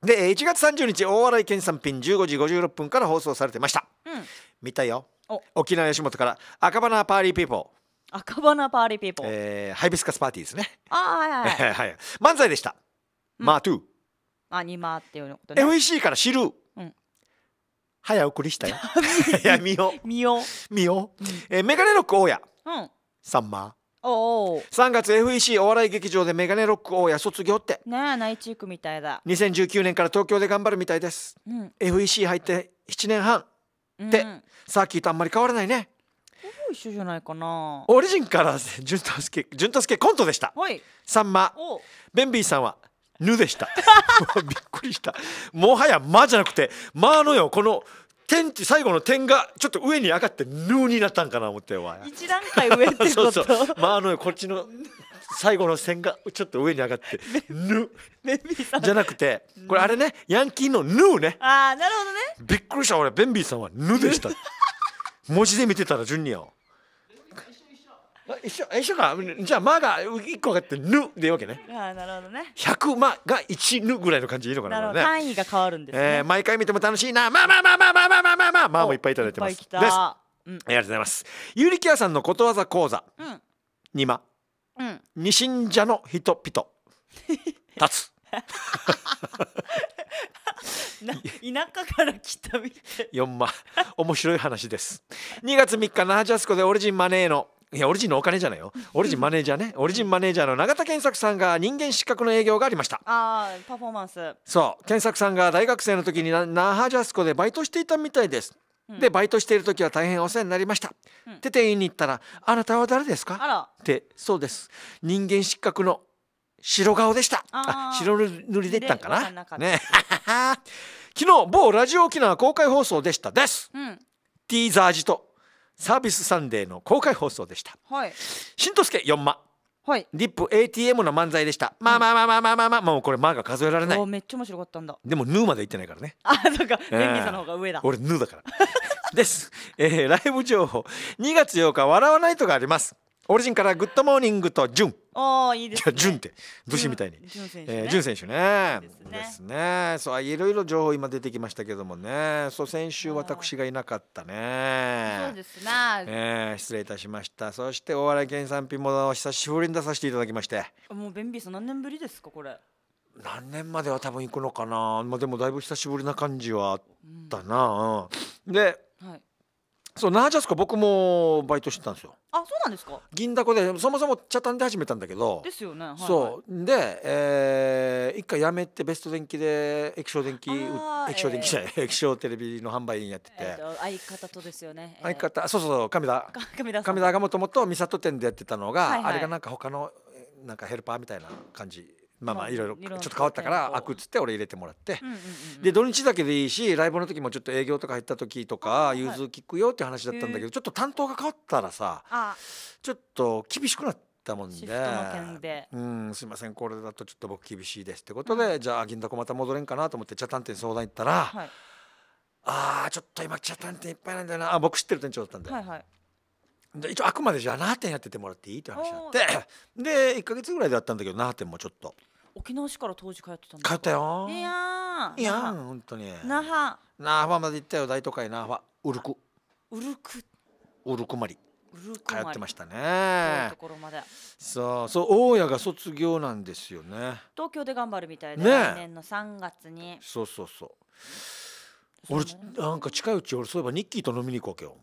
で1月30日大洗県産品15時56分から放送されてました、うん、見たよ沖縄吉本から赤花パーリーピーポー赤花パーリーピーポー、えー、ハイビスカスパーティーですねあはいはい、はい、漫才でした、うん、マートゥーあニマーっていうことね FEC から知る、うん、早送りしたよ いや見よ見よ見よ、うん、えー、メガネロック大家うんサンマおお3月 FEC お笑い劇場でメガネロック王や卒業ってねえ内地行くみたいだ2019年から東京で頑張るみたいです、うん FEC 入って7年半って、うんさっきとあんまり変わらないねほぼ一緒じゃないかなオリジンから潤太助潤太助コントでしたはいさんまおベンビーさんは「ぬ」でした びっくりしたもはや「ま」じゃなくて「ま」のよこの天って最後の点がちょっと上に上がってヌーになったんかな思ってお前一段階上ってことそうそうまああのこっちの最後の線がちょっと上に上がって「ぬ」じゃなくてこれあれねヤンキーの「ぬ」ねああなるほどねびっくりした俺ベンビーさんは「ぬ」でした文字で見てたらジュニアを一緒一緒かじゃあ「ま」が1個上がって「ぬ」でいいわけねあなるほどね100「ま」が1「ぬ」ぐらいの感じいいのかななるほど、ね、単位が変わるんです、ね、えー、毎回見ても楽しいな「まあまあまあまあまあまあまあまあまあ」まあもいっぱいいただいてますいっぱい来た、うん、ありがとうございますゆりきやさんのことわざ講座、うん、にま、うん、にしんじゃのひとぴと立つ田舎から来たみたい4万面白い話です2月3日那覇ジャスコでオリジンマネーのいやオリジンのお金じゃないよオリジンマネージャーねオリジンマネージャーの永田健作さんが人間失格の営業がありましたああ、パフォーマンスそう健作さんが大学生の時に那覇ジャスコでバイトしていたみたいですでバイトしている時は大変お世話になりました、うん、で店員に行ったら「あなたは誰ですか?」ってそうです人間失格の白顔でしたあ白塗りでいったんかなね 昨日某ラジオ沖縄公開放送でしたです、うん、ティーザージとサービスサンデーの公開放送でした。はい。しんとすけ4マ。はい。リップ ATM の漫才でした。まあまあまあまあまあまあまあ、もうこれマが数えられない。めっちゃ面白かったんだ。でもヌーまで行ってないからね。あ、そうか。ベンギさんの方が上だ。俺ヌーだから。です。えー、ライブ情報2月8日笑わないとがあります。オリジンからグッドモーニングとジュン。あいいですね。じんって武士みたいに。純選手ね。えー、選手ねですね。そういろいろ情報今出てきましたけどもね。そう先週私がいなかったね。そうですね。えー、失礼いたしました。そしてお笑い県産品も久しぶりに出させていただきまして。もうベンビーさん何年ぶりですかこれ。何年までは多分行くのかな。まあでもだいぶ久しぶりな感じはあったな。うん、で。そうナージャスコ僕もバイトしてたんですよあそうなんですか銀だこでそもそもチャタンで始めたんだけどですよね、はいはい、そうで、えー、一回やめてベスト電機で液晶電機液晶電機じゃない、えー、液晶テレビの販売員やってて、えー、相方とですよね、えー、相方そうそうそう亀田亀田亀田がもともと三郷店でやってたのが、はいはい、あれがなんか他のなんかヘルパーみたいな感じまあまあいろいろちょっと変わったから開くっつって俺入れてもらって、で土日だけでいいしライブの時もちょっと営業とか入った時とか融通聞くよって話だったんだけどちょっと担当が変わったらさちょっと厳しくなったもんで「うんすいませんこれだとちょっと僕厳しいです」ってことで、うん、じゃあ銀だこまた戻れんかなと思って茶探店相談行ったら「はい、ああちょっと今茶探店いっぱいなんだよなあ僕知ってる店長だったんで」はいはいで一応あくまでじゃあ7店やっててもらっていいって話になってで1か月ぐらいでやったんだけど7店もちょっと沖縄市から当時通ってたんですか。通ったよ。いやいや本当に。那覇。那覇まで行ったよ大都会那覇ウルク。ウルク。ウルクマリ。通ってましたね。そう、そう、大家が卒業なんですよね。東京で頑張るみたいで、ね、来年の三月に。そうそうそう。俺、なんか近いうち、俺、そういえば、ニッキーと飲みに行こうけよ。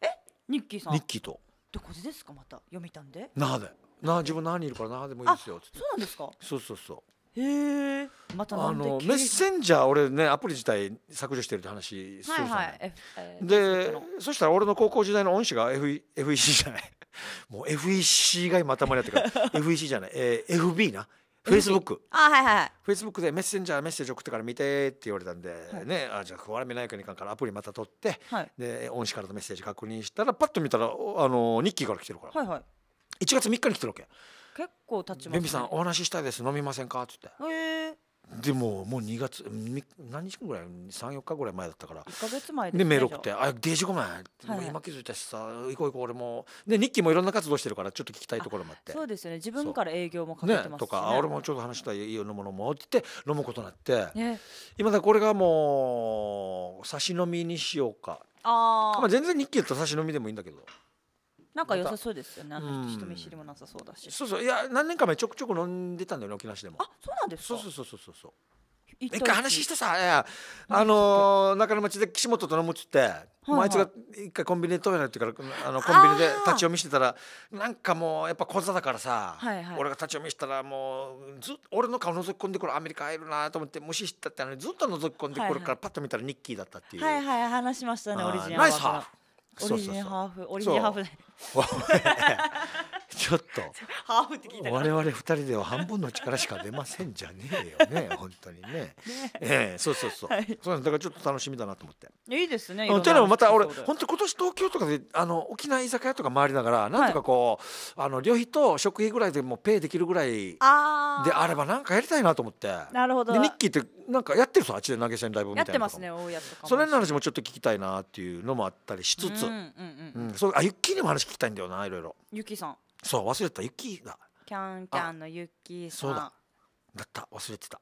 え、ニッキーさん。ニッキーと。どこでですか、また、読みたんで。なあで。な自分何人いるからなでもいいですよそうなんですかそうそうそうへえまたあのメッセンジャー俺ねアプリ自体削除してるって話するじゃない、はいはいでそしたら俺の高校時代の恩師が F FEC じゃないもう FEC がまたまにやってから FEC じゃない、えー、FB なフェイスブックあはいはいフェイスブックでメッセンジャーメッセージ送ってから見てって言われたんで、はい、ねあじゃあ不安めないかにかんからアプリまた取って、はい、で恩師からのメッセージ確認したらパッと見たらあの日記から来てるから、はいはい1月3日に来てるわけ結構経ちます、ね、ベンビさんお話ししたいです飲みませんか?」っつってへえでももう2月何日ぐらい34日ぐらい前だったから1ヶ月前で、ね、メール送って「あデジごめん」はい、今気づいたしさ行こう行こう俺もで日記もいろんな活動してるからちょっと聞きたいところもあってそうですよね自分から営業もかけてますね、ねとかあ「俺もちょっと話したいいいよ飲ものもう」ってって飲むことになって、ね、今だこれがもう差し飲みにしようかあ、まあ、全然日記だったら差し飲みでもいいんだけどなんか良さそうですよね、人見知りもなさそうだしそうそういや何年か前ちょくちょく飲んでたんだよね沖縄市でもあそうなんですかそうそうそうそうそう一回話したさいやあの中野町で岸本と飲むっつって、はいあいつが一回コンビニでトイレってからあのコンビニで立ち読みしてたらなんかもうやっぱ小座だからさ、はいはい、俺が立ち読みしたらもうず俺の顔覗き込んでくるアメリカ入るなと思って無視したってのにずっと覗き込んでくるから、パッと見たらニッキーだったっていうはいはい話しましたねオリジナルナイスハーフオリジンハーフオリジンハーフ ちょっとハーフって聞いた我々2人では半分の力しか出ませんじゃねえよね 本当にねねえー、そうそうそう、はい、そうだからちょっと楽しみだなと思っていいですねというのもまた俺本当今年東京とかであの沖縄居酒屋とか回りながらなんとかこう、はい、あの旅費と食費ぐらいでもペイできるぐらいであればなんかやりたいなと思ってなるほどでニッキーってなんかやってるさあっちで投げ銭ライブみたいなやってますね大家とかそれの話もちょっと聞きたいなっていうのもあったりしつつ、うんうんうんうん、そうあゆっきーにも話聞きたいんだよないろいろゆきさんそう忘れた雪がキャンキャンの雪さんそうだだった忘れてた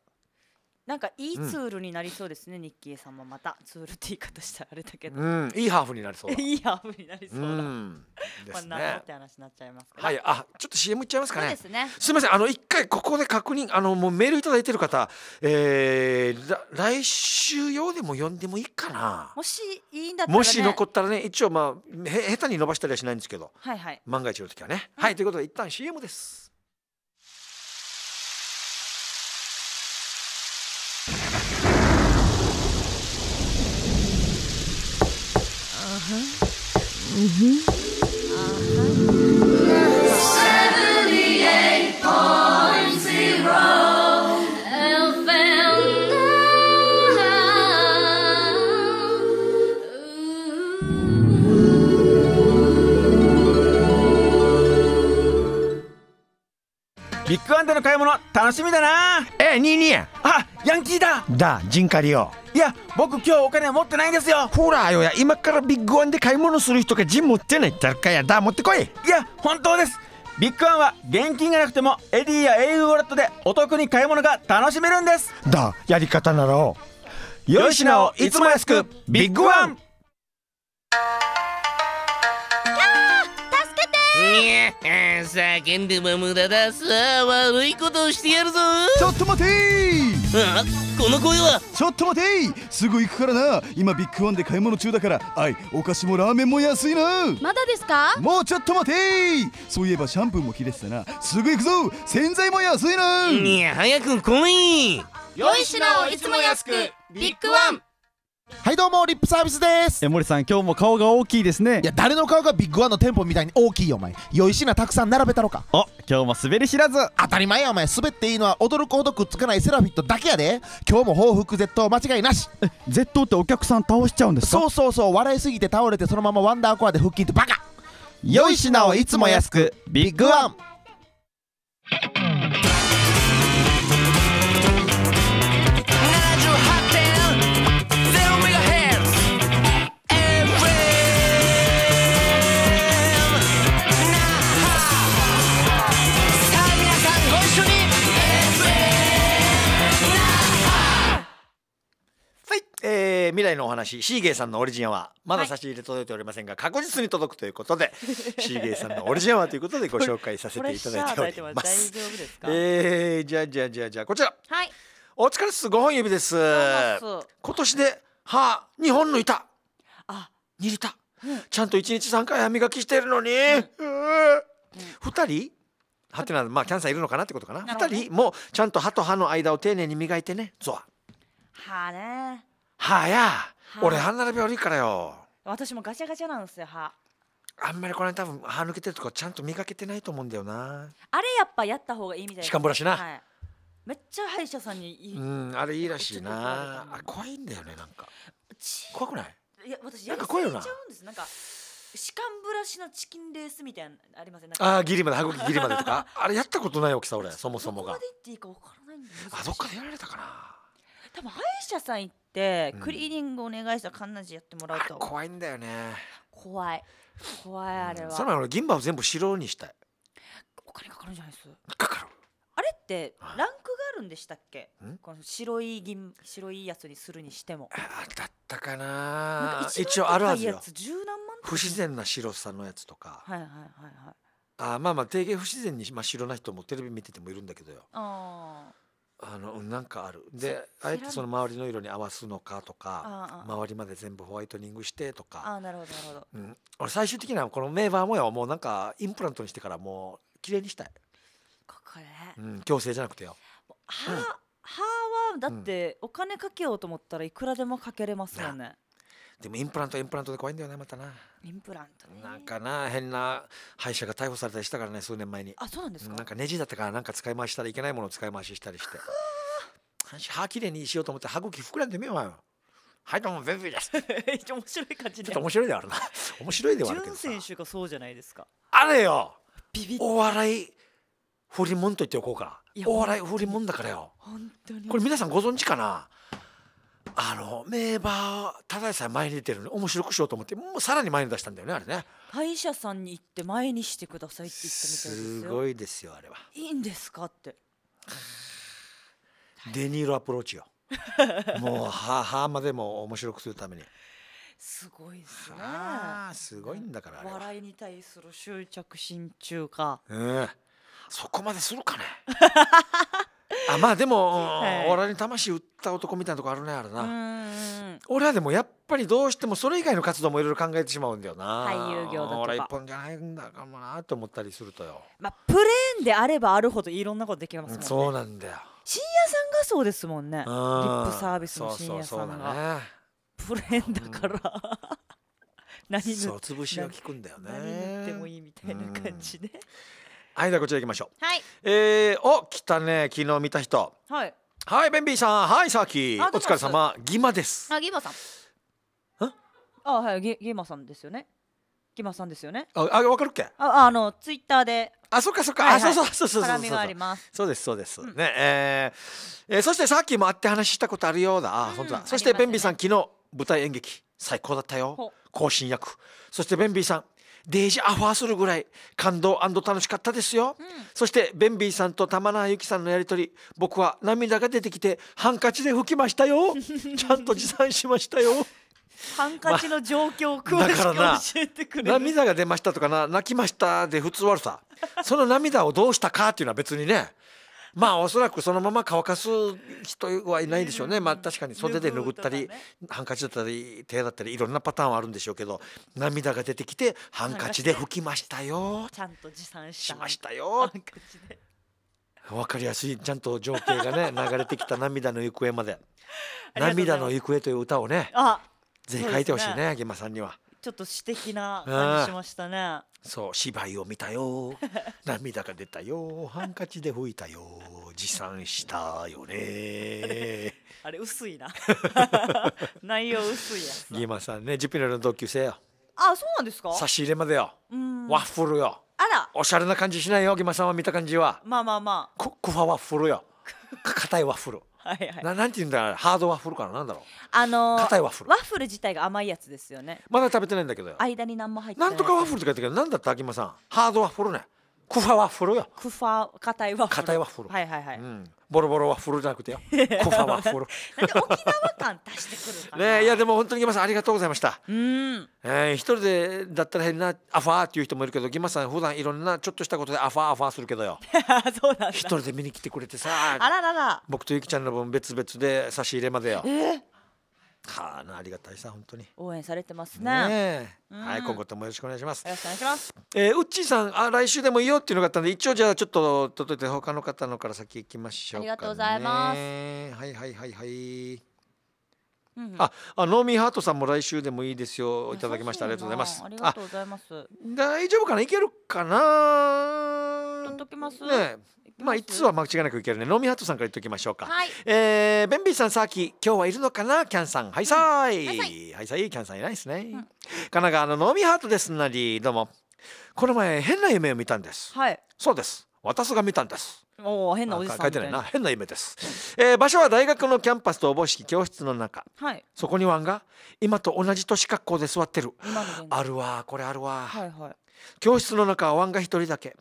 なんかいいツールになりそうですね、うん、ニッキーさんもまたツールって言い方したらあれだけど、うん、いいハーフになりそういいハーフになりそうだ、うん、ですね、まあ、って話になっちゃいますはいあちょっと CM いっちゃいますかねすみ、ませんあの一回ここで確認あのもうメールいただいてる方、えー、来週用でも読んでもいいかなもしいいんだったら、ね、もし残ったらね一応まあへ下手に伸ばしたりはしないんですけどはいはい万が一の時はね、はいということで一旦 CM です Uh-huh. Mm-hmm. Uh-huh. ビッグワンでの買い物楽しみだなええ22円あヤンキーだだジンカリをいや僕今日お金持ってないんですよほらよや今からビッグワンで買い物する人がジン持ってないっかやだ持ってこいいや本当ですビッグワンは現金がなくてもエディやエイウォレットでお得に買い物が楽しめるんですだやり方ならよいしなをいつも安くビッグワン叫んでも無駄ださあ悪いことをしてやるぞちょっと待てあこの声はちょっと待てすぐ行くからな今ビッグワンで買い物中だからあいお菓子もラーメンも安いなまだですかもうちょっと待てそういえばシャンプーも切れてたなすぐ行くぞ洗剤も安いないや早く来いよい品をいつも安くビッグワンはいどうもリップサービスですえ森さん今日も顔が大きいですねいや誰の顔がビッグワンの店舗みたいに大きいよお前良い品たくさん並べたろかお今日も滑り知らず当たり前やお前滑っていいのは驚くほどくっつかないセラフィットだけやで今日も報復 Z 間違いなしえ Z ってお客さん倒しちゃうんですかそうそうそう笑いすぎて倒れてそのままワンダーコアで腹筋ってバカ良い品をいつも安くビッグワンえー、未来のお話シーゲイさんのオリジンはまだ差し入れ届いておりませんが、はい、確実に届くということで シーゲイさんのオリジンはということでご紹介させていただいております。すえー、じゃじゃじゃじゃこちら、はい、お疲れっす5本指です今年で歯2本抜いたあ2リタ、うん、ちゃんと1日3回歯磨きしてるのに、うん、う2人はてなまあキャンさんいるのかなってことかなな、ね、2人もちゃんと歯と歯の間を丁寧に磨いてねゾワ。歯ね歯や俺歯並び悪いからよ私もガチャガチャなんですよ歯あんまりこの間多分歯抜けてるとこちゃんと磨けてないと思うんだよなあれやっぱやった方がいいみたいな歯間ブラシな、はい、めっちゃ歯医者さんにいいうんあれいいらしいなあ怖いんだよねなんか怖くないいや私やりすぎちゃうんですなんか歯間ブラシのチキンレースみたいなありませんああギリまで歯茎ギリまでとか あれやったことない大きさ俺そもそもがどこまで行っていいか分からないんですあどっかでやられたかな多分歯医者さん行って、うん、クリーニングお願いしたカンナジやってもらうと怖いんだよね怖い怖いあれは、うん、その銀歯を全部白にしたいお金かかるんじゃないですかかるあれってランクがあるんでしたっけこの白い銀白いやつにするにしてもあだったかな一応あるはずよ不自然な白さのやつとかはいはいはいはいあまあまあ定型不自然に真っ白な人もテレビ見ててもいるんだけどよあああのなんかあるであえてその周りの色に合わすのかとか周りまで全部ホワイトニングしてとかあなるほどなるほど、うん、俺最終的にはこのメーバー模様もうなんかインプラントにしてからもう綺麗にしたいここで、うん、強制じゃなくてよ歯、うん、はだってお金かけようと思ったらいくらでもかけれますよんね、でもインプラントインプラントで怖いんだよねまたなインプラントねなんかな変な歯医者が逮捕されたりしたからね数年前にあそうなんですかなんかネジだったからなんか使い回したらいけないものを使い回ししたりして歯きれいにしようと思って歯茎膨らんでみようよはいどうも部ビーです面白い感じでちょっと面白いではあるな面白いではあるけどさ選手がそうじゃないですかあれよお笑い振りモンと言っておこうかお笑い振りもんだからよ本当にこれ皆さんご存知かなあの名馬ただでさえ前に出てるの面白くしようと思ってもうさらに前に出したんだよねあれね歯医者さんに行って前にしてくださいって言ったみたいですすごいですよあれはいいんですかってデニールアプローチよ もうは歯までも面白くするためにすごいですねあすごいんだからあれは笑いに対する執着心中か、うん、そこまでするかね あまあでも、はい、俺に魂売った男みたいなとこあるねあるな俺はでもやっぱりどうしてもそれ以外の活動もいろいろ考えてしまうんだよな俳優業だとか俺一本じゃないんだかもなと思ったりするとよまあプレーンであればあるほどいろんなことできますもんねそうなんだよ深夜さんがそうですもんねリップサービスの深夜さんがプレーンだから、うん、何塗ってもいいみたいな感じで、はいじゃこちら行きましょうはいえー、お来たね昨日見た人はいはいベンビーさんはいさーキお疲れ様ぎまですあぎまさんあはいぎ、ぎまさんですよねぎまさんですよねああわかるっけああのツイッターであ、そっかそっか、はいはい、あ、そうそうそうそうそうそうですそうです。うん、ね、えー、えー、そしてさっきも会って話したことあるようだ。あ、本当だ。そしてベンビーさん、昨日舞台演劇最高だったよ。更新役。そしてベンビーさんデージアファーするぐらい感動楽しかったですよ、うん、そしてベンビーさんと玉名由紀さんのやり取り僕は涙が出てきてハンカチで拭きましたよ ちゃんと持参しましたよハンカチの状況を詳しく教えてくれる、涙が出ましたとかな泣きましたで普通悪さその涙をどうしたかっていうのは別にねまあおそらくそのまま乾かす人はいないでしょうね、まあ、確かに袖で拭ったり、ハンカチだったり手だったりいろんなパターンはあるんでしょうけど涙が出てきてハンカチで拭きましたよちゃんと持参しましたよわかりやすいちゃんと情景がね 流れてきた涙の行方まで「涙の行方」という歌をねぜひ書いてほしいね、秋山さんには。ちょっと詩的な感じしましたね。そう芝居を見たよ 涙が出たよハンカチで拭いたよ持参したよね あれ薄いな 内容薄いやつギーマさんねジュピルの同級生よあそうなんですか差し入れまでよワッフルよあらおしゃれな感じしないよギーマさんは見た感じはまあまあまあクファワッフルよ硬いワッフルはいはいななんていうんだろうハードワッフルからなんだろうあのー硬いワッフルワッフル自体が甘いやつですよねまだ食べてないんだけど間に何も入ってないなんとかワッフルって書いてるけどなんだった秋間さんハードワッフルねクファワッフルよクファ硬いワッフル硬いワッフルはいはいはい、うんボロボロはフルじゃなくてよコファワフル沖縄感出してくるねいやでも本当にギマさんありがとうございましたうん、えー、一人でだったら変なアファーっていう人もいるけどギマさん普段いろんなちょっとしたことでアファーアファーするけどよ そうなん一人で見に来てくれてさあららら僕とゆきちゃんの分別々で差し入れまでよえーかなありがたいさ本当に応援されてますね、ねうん、はい今後ともよろしくお願いしますよろしくお願いしますえー、うっちーさんあ来週でもいいよっていうのがあったんで一応じゃあちょっと届いて他の方のから先行きましょう、ね、ありがとうございますはいはいはいはいうんうん、あ、あ、ノーミーハートさんも来週でもいいですよ。いただきました。ありがとうございます。ありがとうございます。大丈夫かな、いけるかな。届きます。ね、まあ一通は間違いなくいけるねノミハットさんから言っておきましょうか、はい、えー、ベンビーさんさーキ今日はいるのかなキャンさんはいさーい、はいさ、はいキャンさんいないですね、うん、神奈川のノミハットですなりどうもこの前変な夢を見たんですはいそうです私が見たんですおお変なおじさん書いてないな変な夢です、えー、場所は大学のキャンパスとおぼしき教室の中、はい、そこにワンが今と同じ年格好で座ってるあるわこれあるわ、はいはい、教室の中はワンが一人だけ、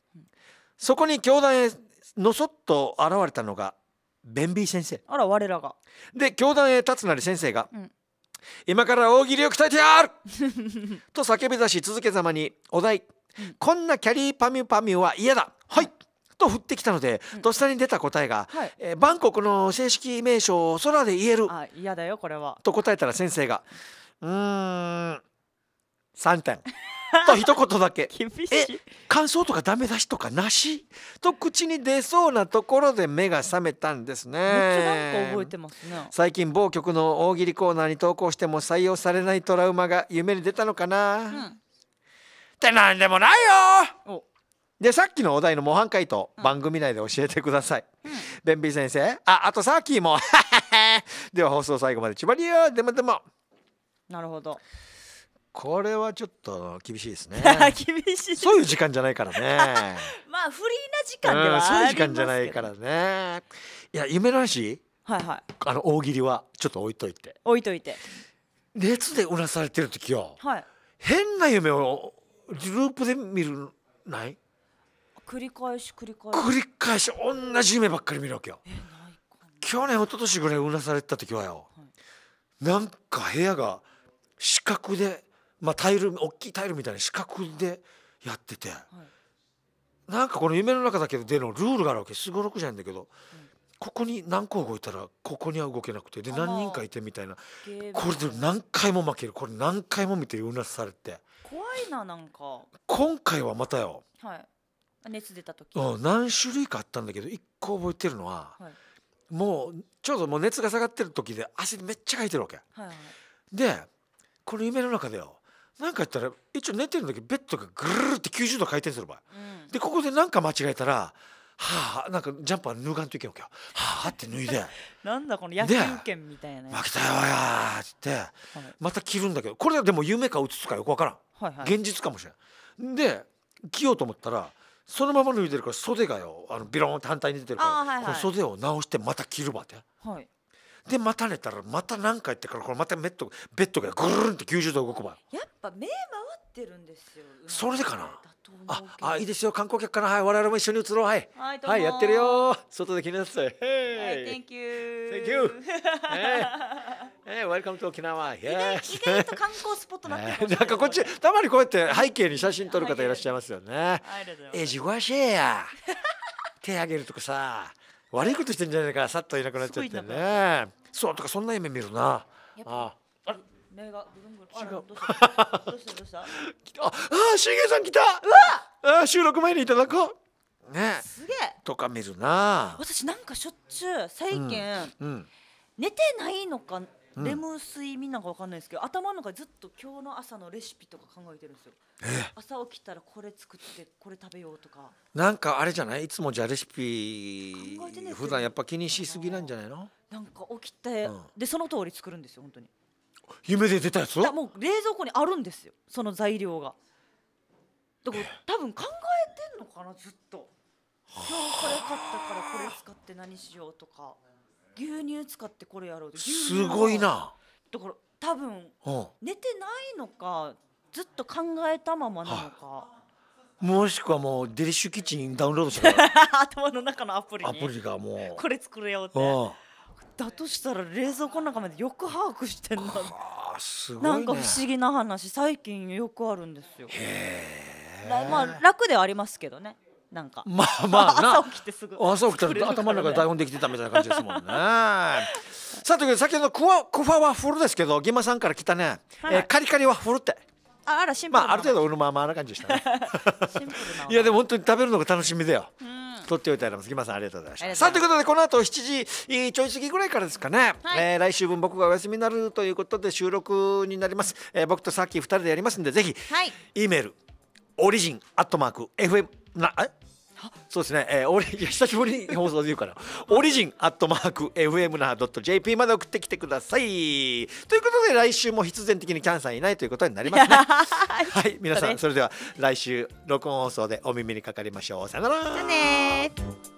そこに教団へのそっと現れたのがベンビー先生あら我らがで教団へ立つなり先生が、うん今から大喜利を鍛えてやる と叫び出し続けざまにお題「こんなキャリーパミュパミュは嫌だはい」と振ってきたので、うん、とっさに出た答えが、はい、えバンコクの正式名称を空で言える」あ嫌だよこれはと答えたら先生が「うーん3点」と一言だけ 厳しい感想とかダメ出しとかなしと口に出そうなところで目が覚めたんですねめっか覚えてますね最近某局の大喜利コーナーに投稿しても採用されないトラウマが夢に出たのかな、うん、ってなんでもないよでさっきのお題の模範解答、うん、番組内で教えてください、うん、ベンビー先生ああとサーキーも では放送最後までちばりよでもでもなるほどこれはちょっと厳しいですね 厳しいそういう時間じゃないからね まあフリーな時間ではそういう時間じゃないからねいや夢の話はいはいあの大喜利はちょっと置いといて置いといて熱でうなされてる時は、はい、変な夢をループで見るない繰り返し繰り返し繰り返し同じ夢ばっかり見るわけよ去年一昨年ぐらいうなされた時はよ、はい、なんか部屋が四角でまあ、タイル大きいタイルみたいな四角でやってて、はい、なんかこの夢の中だけでのルールがあるわけすごろくじゃないんだけど、うん、ここに何個動いたらここには動けなくてで何人かいてみたいなこれで何回も負けるこれ何回も見てうなされて怖いななんか今回はまたよ、はい、熱出た時、うん、何種類かあったんだけど一個覚えてるのは、はい、もうちょうどもう熱が下がってる時で足めっちゃかいてるわけ、はいはい、でこの夢の中でよんか言ったら一応寝てるんだけどベッドがぐるって90度回転する場合、うん、でここで何か間違えたらはあなんかジャンパー脱がんといけんわけよはあって脱いで なんだこの役員券みたいな負けたよやーってって、また着るんだけどこれでも夢かうつつかよくわからん、はいはい、現実かもしれんで着ようと思ったらそのまま脱いでるから袖がよあのビローンって反対に出てるから、はいはい、袖を直してまた着るわって、はい、で待たれたらまた何回ってからこれまたベッドベッドがぐるんって90度動くばやっぱ目回ってるんですよそれでかなああいいですよ観光客かなはい我々も一緒に移ろうはいはいはいやってるよ外で気になってたよ h thank you thank you hey welcome to 沖縄 yes 意外と観光スポットなってる なんかこっちたまにこうやって背景に写真撮る方いらっしゃいますよねえ自己シェア手あげるとかさ悪いことしてんじゃないからさっといなくなっちゃってねそうとかそんな夢見るなああ目がぐるんぐるんあどうしたどうしたどうした ああしげさん来たうわあ収録前にいただこうねすげえとか見るな私なんかしょっちゅう最近、うんうん、寝てないのかレモン水みんながわかんないですけど、頭の中ずっと今日の朝のレシピとか考えてるんですよ朝起きたらこれ作ってこれ食べようとかなんかあれじゃないいつもじゃあレシピ普段やっぱ気にしすぎなんじゃないのなんか起きて、うんでその通り作るんですよ本当に夢で出たやつもう冷蔵庫にあるんですよその材料がだから多分考えてんのかなずっと今日これ買ったからこれ使って何しようとか牛乳使ってこれやろうすごいなだから多分寝てないのかずっと考えたままなのか、もしくはもうデリッシュキッチンダウンロードして 頭の中のアプリアプリがもうこれ作れよって、だとしたら冷蔵庫の中までよく把握してんだ、あ、すごい、ね、なんか不思議な話最近よくあるんですよへえまあ楽ではありますけどねなんかまあまあな朝起きてすぐ朝起きて、頭の中で台本できてたみたいな感じですもんねさあということで先ほどクワクファワッフルですけどギマさんから来たね、はい、えー、カリカリワッフルってああらシンプルまあある程度俺もまあまあな感じでしたね いやでも本当に食べるのが楽しみだよ、うん取っておいてあります。ギマさんありがとうございました。さあということでこの後7時ちょい過ぎぐらいからですかね。はい、えー、来週分僕がお休みになるということで収録になります。えー、僕とさっき二人でやりますんでぜひ、はい、E メールオリジンアットマーク FM なえそうですね、えー、久しぶりに放送で言うから、オリジンアットマーク FM な .jp まで送ってきてください。ということで、来週も必然的にキャンさんいないということになりますね。はい、皆さん、それでは来週、録音放送でお耳にかかりましょう。さよなら。